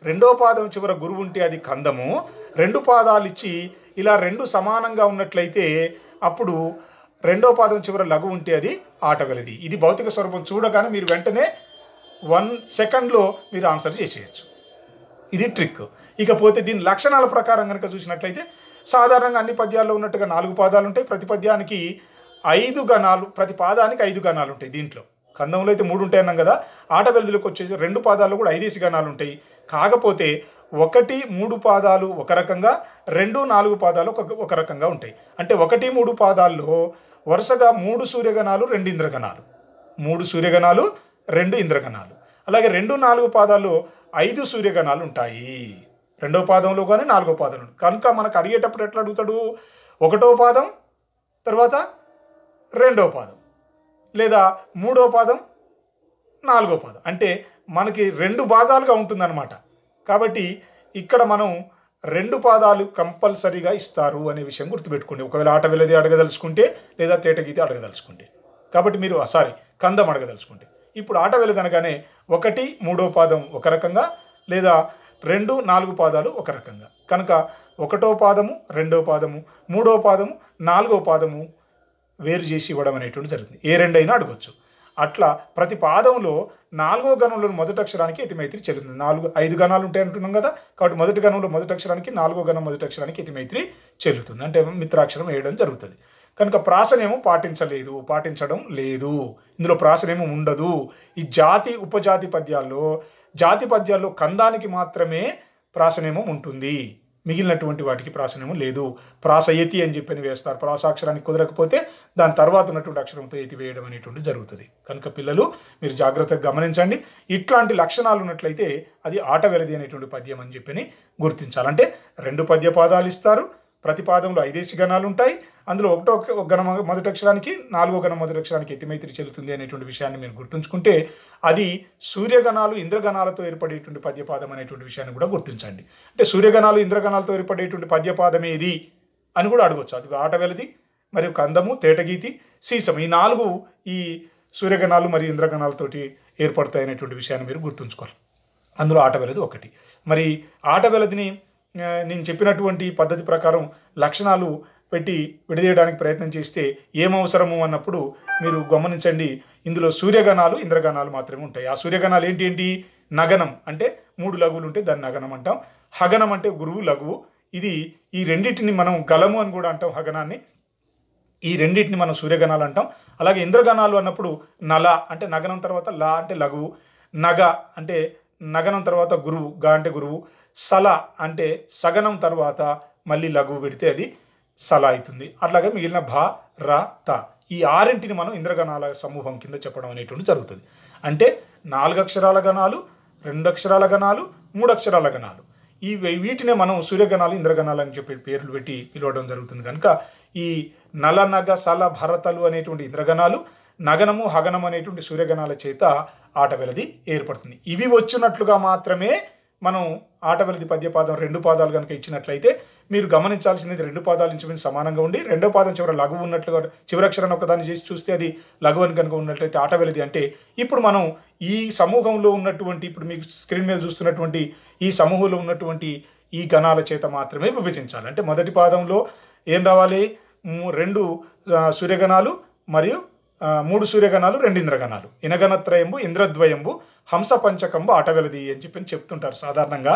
రెండో పాదం చివర గురువు ఉంటే అది కందము రెండు పాదాలు ఇచ్చి ఇలా రెండు సమానంగా ఉన్నట్లయితే అప్పుడు రెండో పాదం చివర లఘు ఉంటే అది ఆటగలది ఇది భౌతిక స్వరూపం చూడగానే మీరు వెంటనే వన్ సెకండ్లో మీరు ఆన్సర్ చేసేయచ్చు ఇది ట్రిక్ ఇకపోతే దీని లక్షణాల ప్రకారం కనుక చూసినట్లయితే సాధారణంగా అన్ని పద్యాల్లో ఉన్నట్టుగా నాలుగు పాదాలు ఉంటాయి ప్రతి పద్యానికి ఐదు గణాలు ప్రతి పాదానికి ఐదు గణాలు ఉంటాయి దీంట్లో కందంలో అయితే మూడు ఉంటాయి అన్నాం కదా ఆట వెలుదులకు వచ్చేసి రెండు పాదాల్లో కూడా ఐదేసి గణాలు ఉంటాయి కాకపోతే ఒకటి మూడు పాదాలు ఒక రకంగా రెండు నాలుగు పాదాలు ఒక ఒక రకంగా ఉంటాయి అంటే ఒకటి మూడు పాదాల్లో వరుసగా మూడు సూర్యగణాలు రెండు ఇంద్రగణాలు మూడు సూర్యగణాలు రెండు ఇంద్రగణాలు అలాగే రెండు నాలుగు పాదాలు ఐదు సూర్యగణాలు ఉంటాయి రెండో పాదంలో కానీ నాలుగో పాదంలో కనుక మనకు అడిగేటప్పుడు ఎట్లా అడుగుతాడు ఒకటో పాదం తర్వాత రెండో పాదం లేదా మూడో పాదం నాలుగో పాదం అంటే మనకి రెండు భాగాలుగా ఉంటుందన్నమాట కాబట్టి ఇక్కడ మనం రెండు పాదాలు కంపల్సరీగా ఇస్తారు అనే విషయం గుర్తుపెట్టుకోండి ఒకవేళ ఆట వెళ్ళది అడగదలుచుకుంటే లేదా తేటగీతి అడగదలుచుకుంటే కాబట్టి మీరు సారీ కందం అడగదలుచుకుంటే ఇప్పుడు ఆట వెళ్ళదనగానే ఒకటి మూడో పాదం ఒక రకంగా లేదా రెండు నాలుగు పాదాలు ఒక రకంగా కనుక ఒకటో పాదము రెండో పాదము మూడో పాదము నాలుగో పాదము వేరు చేసి ఇవ్వడం అనేటువంటి జరుగుతుంది ఏ రెండైనా అడగవచ్చు అట్లా ప్రతి పాదంలో నాలుగో గణంలో మొదటి అక్షరానికి ఇతిమైత్రి చెల్లుతుంది నాలుగు ఐదు గణాలు ఉంటాయి అంటున్నాం కదా కాబట్టి మొదటి గణంలో మొదటి అక్షరానికి నాలుగో గణం మొదటి అక్షరానికి ఇతిమైత్రి చెల్లుతుంది అంటే మిత్రాక్షరం వేయడం జరుగుతుంది కనుక ప్రాసనేమో పాటించలేదు పాటించడం లేదు ఇందులో ప్రాసనేమో ఉండదు ఈ జాతి ఉపజాతి పద్యాల్లో జాతి పద్యాల్లో కందానికి మాత్రమే ప్రాసనేమం ఉంటుంది మిగిలినటువంటి వాటికి ప్రాసనేమం లేదు ప్రాసయతి అని చెప్పని వేస్తారు ప్రాసాక్షరానికి కుదరకపోతే దాని తర్వాత ఉన్నటువంటి అక్షరంతో ఎతి వేయడం అనేటువంటి జరుగుతుంది కనుక పిల్లలు మీరు జాగ్రత్తగా గమనించండి ఇట్లాంటి లక్షణాలు ఉన్నట్లయితే అది ఆట వెలది అనేటువంటి పద్యం అని చెప్పని గుర్తించాలంటే రెండు పద్య పాదాలు ఇస్తారు ప్రతి పాదంలో ఐదేసి గణాలు ఉంటాయి అందులో ఒకటో ఒక గణ అక్షరానికి నాలుగో గణ అక్షరానికి ఎతిమైత్రి చెల్లుతుంది అనేటువంటి విషయాన్ని మీరు గుర్తుంచుకుంటే అది సూర్యగణాలు ఇంద్రగణాలతో ఏర్పడేటువంటి పద్యపాదం అనేటువంటి విషయాన్ని కూడా గుర్తించండి అంటే సూర్యగణాలు ఇంద్రగణాలతో ఏర్పడేటువంటి పద్యపాదం ఏది అని కూడా అడగవచ్చు అది ఆటవెలది మరియు కందము తేటగీతి సీసం ఈ నాలుగు ఈ సూర్యగణాలు మరియు ఇంద్రగణాలతోటి ఏర్పడతాయి అనేటువంటి విషయాన్ని మీరు గుర్తుంచుకోవాలి అందులో ఆటవెలది ఒకటి మరి ఆటవెలదిని నేను చెప్పినటువంటి పద్ధతి ప్రకారం లక్షణాలు పెట్టి విడదీయడానికి ప్రయత్నం చేస్తే ఏమవసరము అన్నప్పుడు మీరు గమనించండి ఇందులో సూర్యగణాలు ఇంద్రగణాలు మాత్రమే ఉంటాయి ఆ సూర్యగణాలు ఏంటి ఏంటి నగనం అంటే మూడు లఘువులు ఉంటే దాన్ని నగనం అంటాం హగనం అంటే గురువు లఘువు ఇది ఈ రెండింటిని మనం గలము అని కూడా అంటాం హగనాన్ని ఈ రెండింటిని మనం సూర్యగణాలు అంటాం అలాగే ఇంద్రగణాలు అన్నప్పుడు నల అంటే నగనం తర్వాత లా అంటే లఘువు నగ అంటే నగనం తర్వాత గురువు గా అంటే గురువు సల అంటే సగనం తర్వాత మళ్ళీ లఘువు పెడితే అది సల అవుతుంది అట్లాగే మిగిలిన భ ర త ఈ ఆరింటిని మనం ఇంద్రగణాల సమూహం కింద చెప్పడం అనేటువంటి జరుగుతుంది అంటే నాలుగు అక్షరాల గణాలు రెండు అక్షరాల గణాలు మూడు అక్షరాల గణాలు ఈ వీటినే మనం సూర్యగణాలు ఇంద్రగణాలు అని చెప్పి పేర్లు పెట్టి పిలవడం జరుగుతుంది కనుక ఈ నల నగ సల భరతలు అనేటువంటి ఇంద్రగణాలు నగనము హగనం అనేటువంటి సూర్యగణాల చేత ఆట వెలది ఏర్పడుతుంది ఇవి వచ్చినట్లుగా మాత్రమే మనం ఆటవలిది పద్యపాదం రెండు పాదాలు కనుక ఇచ్చినట్లయితే మీరు గమనించాల్సింది రెండు పాదాలు ఇంచుమించు సమానంగా ఉండి రెండో పాదం చివర లఘు ఉన్నట్లుగా చివరక్షరాన్ని ఒకదాన్ని చేసి చూస్తే అది లఘు అని కనుక ఉన్నట్లయితే ఆటవలిది అంటే ఇప్పుడు మనం ఈ సమూహంలో ఉన్నటువంటి ఇప్పుడు మీకు స్క్రీన్ మీద చూస్తున్నటువంటి ఈ సమూహంలో ఉన్నటువంటి ఈ గణాల చేత మాత్రమే విభజించాలి అంటే మొదటి పాదంలో ఏం రావాలి రెండు సూర్యగణాలు మరియు మూడు సూర్యగణాలు రెండు ఇంద్రగణాలు ఇనగణత్రయంబు ఇంద్రద్వయంబు హంస పంచకంబు అటవెలది అని చెప్పి చెప్తుంటారు సాధారణంగా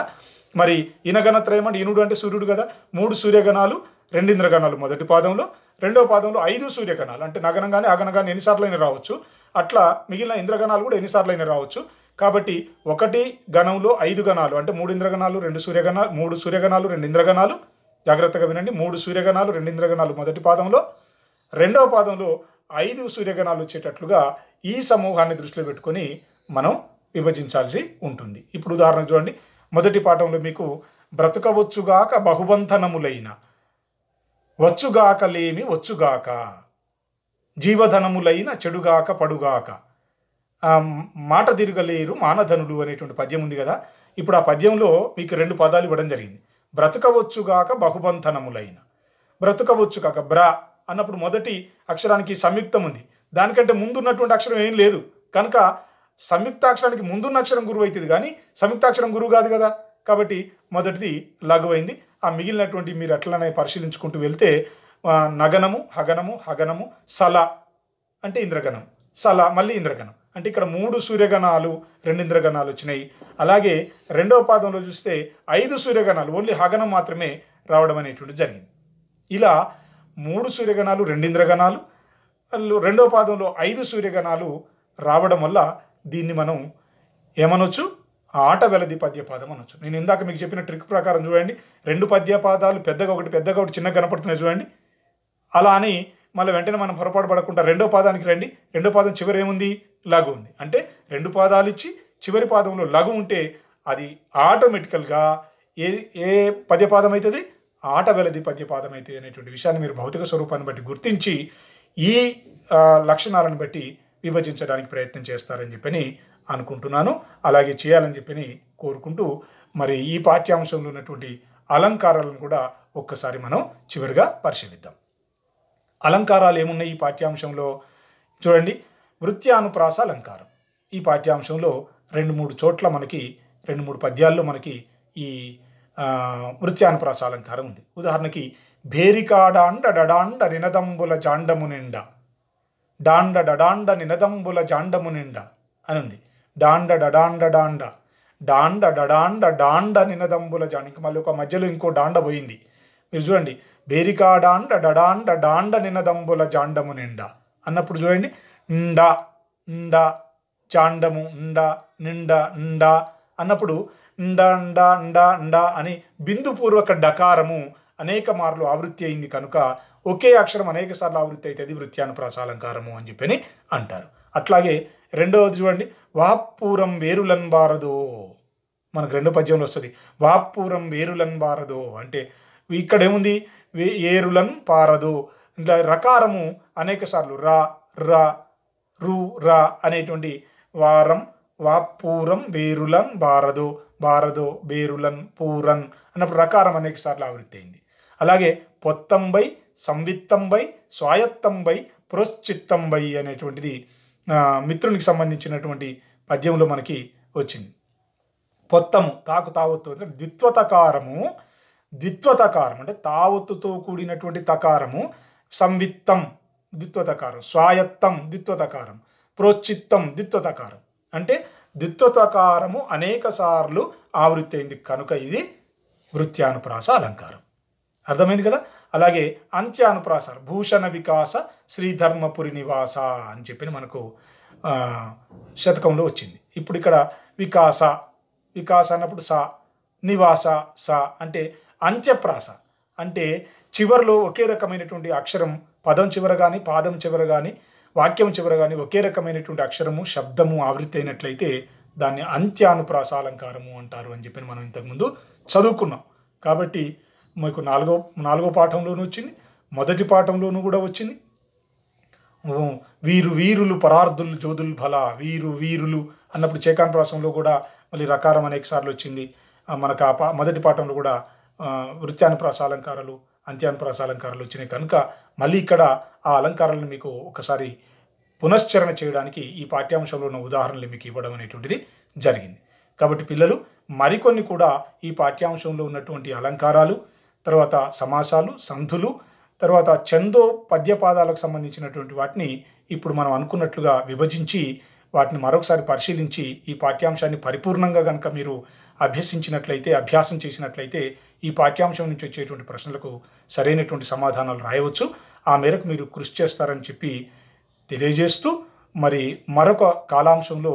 మరి ఇనగణత్రయం అంటే ఇనుడు అంటే సూర్యుడు కదా మూడు సూర్యగణాలు రెండు ఇంద్రగణాలు మొదటి పాదంలో రెండో పాదంలో ఐదు సూర్యగణాలు అంటే నగనంగానే అగనగానే అయినా రావచ్చు అట్లా మిగిలిన ఇంద్రగణాలు కూడా ఎన్నిసార్లు అయినా రావచ్చు కాబట్టి ఒకటి గణంలో ఐదు గణాలు అంటే మూడు ఇంద్రగణాలు రెండు సూర్యగణాలు మూడు సూర్యగణాలు రెండు ఇంద్రగణాలు జాగ్రత్తగా వినండి మూడు సూర్యగణాలు రెండు ఇంద్రగణాలు మొదటి పాదంలో రెండవ పాదంలో ఐదు సూర్యగణాలు వచ్చేటట్లుగా ఈ సమూహాన్ని దృష్టిలో పెట్టుకొని మనం విభజించాల్సి ఉంటుంది ఇప్పుడు ఉదాహరణ చూడండి మొదటి పాఠంలో మీకు బ్రతకవచ్చుగాక బహుబంధనములైన వచ్చుగాక లేమి వచ్చుగాక జీవధనములైన చెడుగాక పడుగాక మాట తిరగలేరు మానధనులు అనేటువంటి పద్యం ఉంది కదా ఇప్పుడు ఆ పద్యంలో మీకు రెండు పదాలు ఇవ్వడం జరిగింది బ్రతకవచ్చుగాక బహుబంధనములైన బ్రతకవచ్చుగాక కాక బ్ర అన్నప్పుడు మొదటి అక్షరానికి సంయుక్తం ఉంది దానికంటే ముందు ఉన్నటువంటి అక్షరం ఏం లేదు కనుక సంయుక్తాక్షరానికి ముందున్న అక్షరం గురువు అవుతుంది కానీ సంయుక్తాక్షరం గురువు కాదు కదా కాబట్టి మొదటిది లఘువైంది ఆ మిగిలినటువంటి మీరు అట్లనే పరిశీలించుకుంటూ వెళ్తే నగనము హగనము హగనము సల అంటే ఇంద్రగణం సల మళ్ళీ ఇంద్రగణం అంటే ఇక్కడ మూడు సూర్యగణాలు రెండు ఇంద్రగణాలు వచ్చినాయి అలాగే రెండవ పాదంలో చూస్తే ఐదు సూర్యగణాలు ఓన్లీ హగనం మాత్రమే రావడం అనేటువంటిది జరిగింది ఇలా మూడు సూర్యగణాలు రెండు ఇంద్రగణాలు రెండవ పాదంలో ఐదు సూర్యగణాలు రావడం వల్ల దీన్ని మనం ఏమనొచ్చు ఆట వెలది పద్యపాదం అనొచ్చు నేను ఇందాక మీకు చెప్పిన ట్రిక్ ప్రకారం చూడండి రెండు పద్యపాదాలు పెద్దగా ఒకటి పెద్దగా ఒకటి చిన్నగా కనపడుతున్నాయి చూడండి అలా అని మళ్ళీ వెంటనే మనం పొరపాటు పడకుండా రెండో పాదానికి రండి రెండో పాదం చివరి ఏముంది లఘు ఉంది అంటే రెండు పాదాలు ఇచ్చి చివరి పాదంలో లఘు ఉంటే అది ఆటోమేటికల్గా ఏ ఏ పద్యపాదం అవుతుంది ఆట వెలది పద్యపాదం అవుతుంది అనేటువంటి విషయాన్ని మీరు భౌతిక స్వరూపాన్ని బట్టి గుర్తించి ఈ లక్షణాలను బట్టి విభజించడానికి ప్రయత్నం చేస్తారని చెప్పని అనుకుంటున్నాను అలాగే చేయాలని చెప్పని కోరుకుంటూ మరి ఈ పాఠ్యాంశంలో ఉన్నటువంటి అలంకారాలను కూడా ఒక్కసారి మనం చివరిగా పరిశీలిద్దాం అలంకారాలు ఏమున్నాయి ఈ పాఠ్యాంశంలో చూడండి వృత్యానుప్రాస అలంకారం ఈ పాఠ్యాంశంలో రెండు మూడు చోట్ల మనకి రెండు మూడు పద్యాల్లో మనకి ఈ వృత్యానుప్రాస అలంకారం ఉంది ఉదాహరణకి భేరికాడాండ డడాండ నినదంబుల జాండము నిండా డాండ డడాండ నినదంబుల జాండము నిండ అనుంది డాండ డడాండ డాండ డాండ డడాండ డాండ నినదంబుల జానికి మళ్ళీ ఒక మధ్యలో ఇంకో డాండ పోయింది మీరు చూడండి బేరికాడాండ డడాండ డాండ నినదంబుల జాండము నిండ అన్నప్పుడు చూడండి నిండ నిండ చాండము నిండ నిండ నిండ అన్నప్పుడు నిండ నిండ నిండ నిండ అని బిందుపూర్వక డకారము అనేక మార్లు ఆవృత్తి అయింది కనుక ఒకే అక్షరం అనేక సార్లు ఆవృత్తి అవుతుంది వృత్యానుప్రాస అలంకారము అని చెప్పని అంటారు అట్లాగే రెండవది చూడండి వాపూరం వేరులన్ బారదో మనకు రెండో పద్యంలో వస్తుంది వాపూరం వేరులన్ బారదో అంటే ఇక్కడ ఏముంది ఏరులన్ పారదు ఇట్లా రకారము అనేక సార్లు రా రా రు రా అనేటువంటి వారం వాపూరం వేరులన్ బారదో బారదో బేరులన్ పూరన్ అన్నప్పుడు రకారం అనేక సార్లు ఆవృత్తి అయింది అలాగే పొత్తంబై సంవిత్తంబై స్వాయత్తంబై పురశ్చిత్తంబై అనేటువంటిది మిత్రునికి సంబంధించినటువంటి పద్యంలో మనకి వచ్చింది పొత్తము తాకు తావత్తు అంటే ద్విత్వతకారము ద్విత్వతకారం తకారం అంటే తావత్తుతో కూడినటువంటి తకారము సంవిత్తం ద్విత్వతకారం తకారం స్వాయత్తం ద్విత్వతకారం తకారం ప్రోచిత్తం ద్విత్వతకారం తకారం అంటే ద్విత్వతకారము అనేక సార్లు ఆవృత్తి అయింది కనుక ఇది వృత్యానుప్రాస అలంకారం అర్థమైంది కదా అలాగే అంత్యానుప్రాస భూషణ వికాస శ్రీధర్మపురి నివాస అని చెప్పి మనకు శతకంలో వచ్చింది ఇప్పుడు ఇక్కడ వికాస వికాస అన్నప్పుడు సా నివాస సా అంటే అంత్యప్రాస అంటే చివరిలో ఒకే రకమైనటువంటి అక్షరం పదం చివర కానీ పాదం చివర కానీ వాక్యం చివర కానీ ఒకే రకమైనటువంటి అక్షరము శబ్దము ఆవృత్తి అయినట్లయితే దాన్ని అంత్యానుప్రాస అలంకారము అంటారు అని చెప్పి మనం ఇంతకుముందు చదువుకున్నాం కాబట్టి మీకు నాలుగో నాలుగో పాఠంలోనూ వచ్చింది మొదటి పాఠంలోనూ కూడా వచ్చింది వీరు వీరులు పరార్థులు జోదుల్ బల వీరు వీరులు అన్నప్పుడు చేకాన్ ప్రాసంలో కూడా మళ్ళీ రకారం అనేకసార్లు వచ్చింది మనకు ఆ పా మొదటి పాఠంలో కూడా ప్రాస అలంకారాలు ప్రాస అలంకారాలు వచ్చినాయి కనుక మళ్ళీ ఇక్కడ ఆ అలంకారాలను మీకు ఒకసారి పునశ్చరణ చేయడానికి ఈ పాఠ్యాంశంలో ఉన్న ఉదాహరణలు మీకు ఇవ్వడం అనేటువంటిది జరిగింది కాబట్టి పిల్లలు మరికొన్ని కూడా ఈ పాఠ్యాంశంలో ఉన్నటువంటి అలంకారాలు తర్వాత సమాసాలు సంధులు తర్వాత చందో పద్యపాదాలకు సంబంధించినటువంటి వాటిని ఇప్పుడు మనం అనుకున్నట్లుగా విభజించి వాటిని మరొకసారి పరిశీలించి ఈ పాఠ్యాంశాన్ని పరిపూర్ణంగా కనుక మీరు అభ్యసించినట్లయితే అభ్యాసం చేసినట్లయితే ఈ పాఠ్యాంశం నుంచి వచ్చేటువంటి ప్రశ్నలకు సరైనటువంటి సమాధానాలు రాయవచ్చు ఆ మేరకు మీరు కృషి చేస్తారని చెప్పి తెలియజేస్తూ మరి మరొక కాలాంశంలో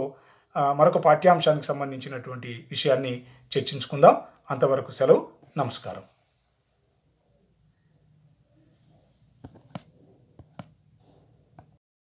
మరొక పాఠ్యాంశానికి సంబంధించినటువంటి విషయాన్ని చర్చించుకుందాం అంతవరకు సెలవు నమస్కారం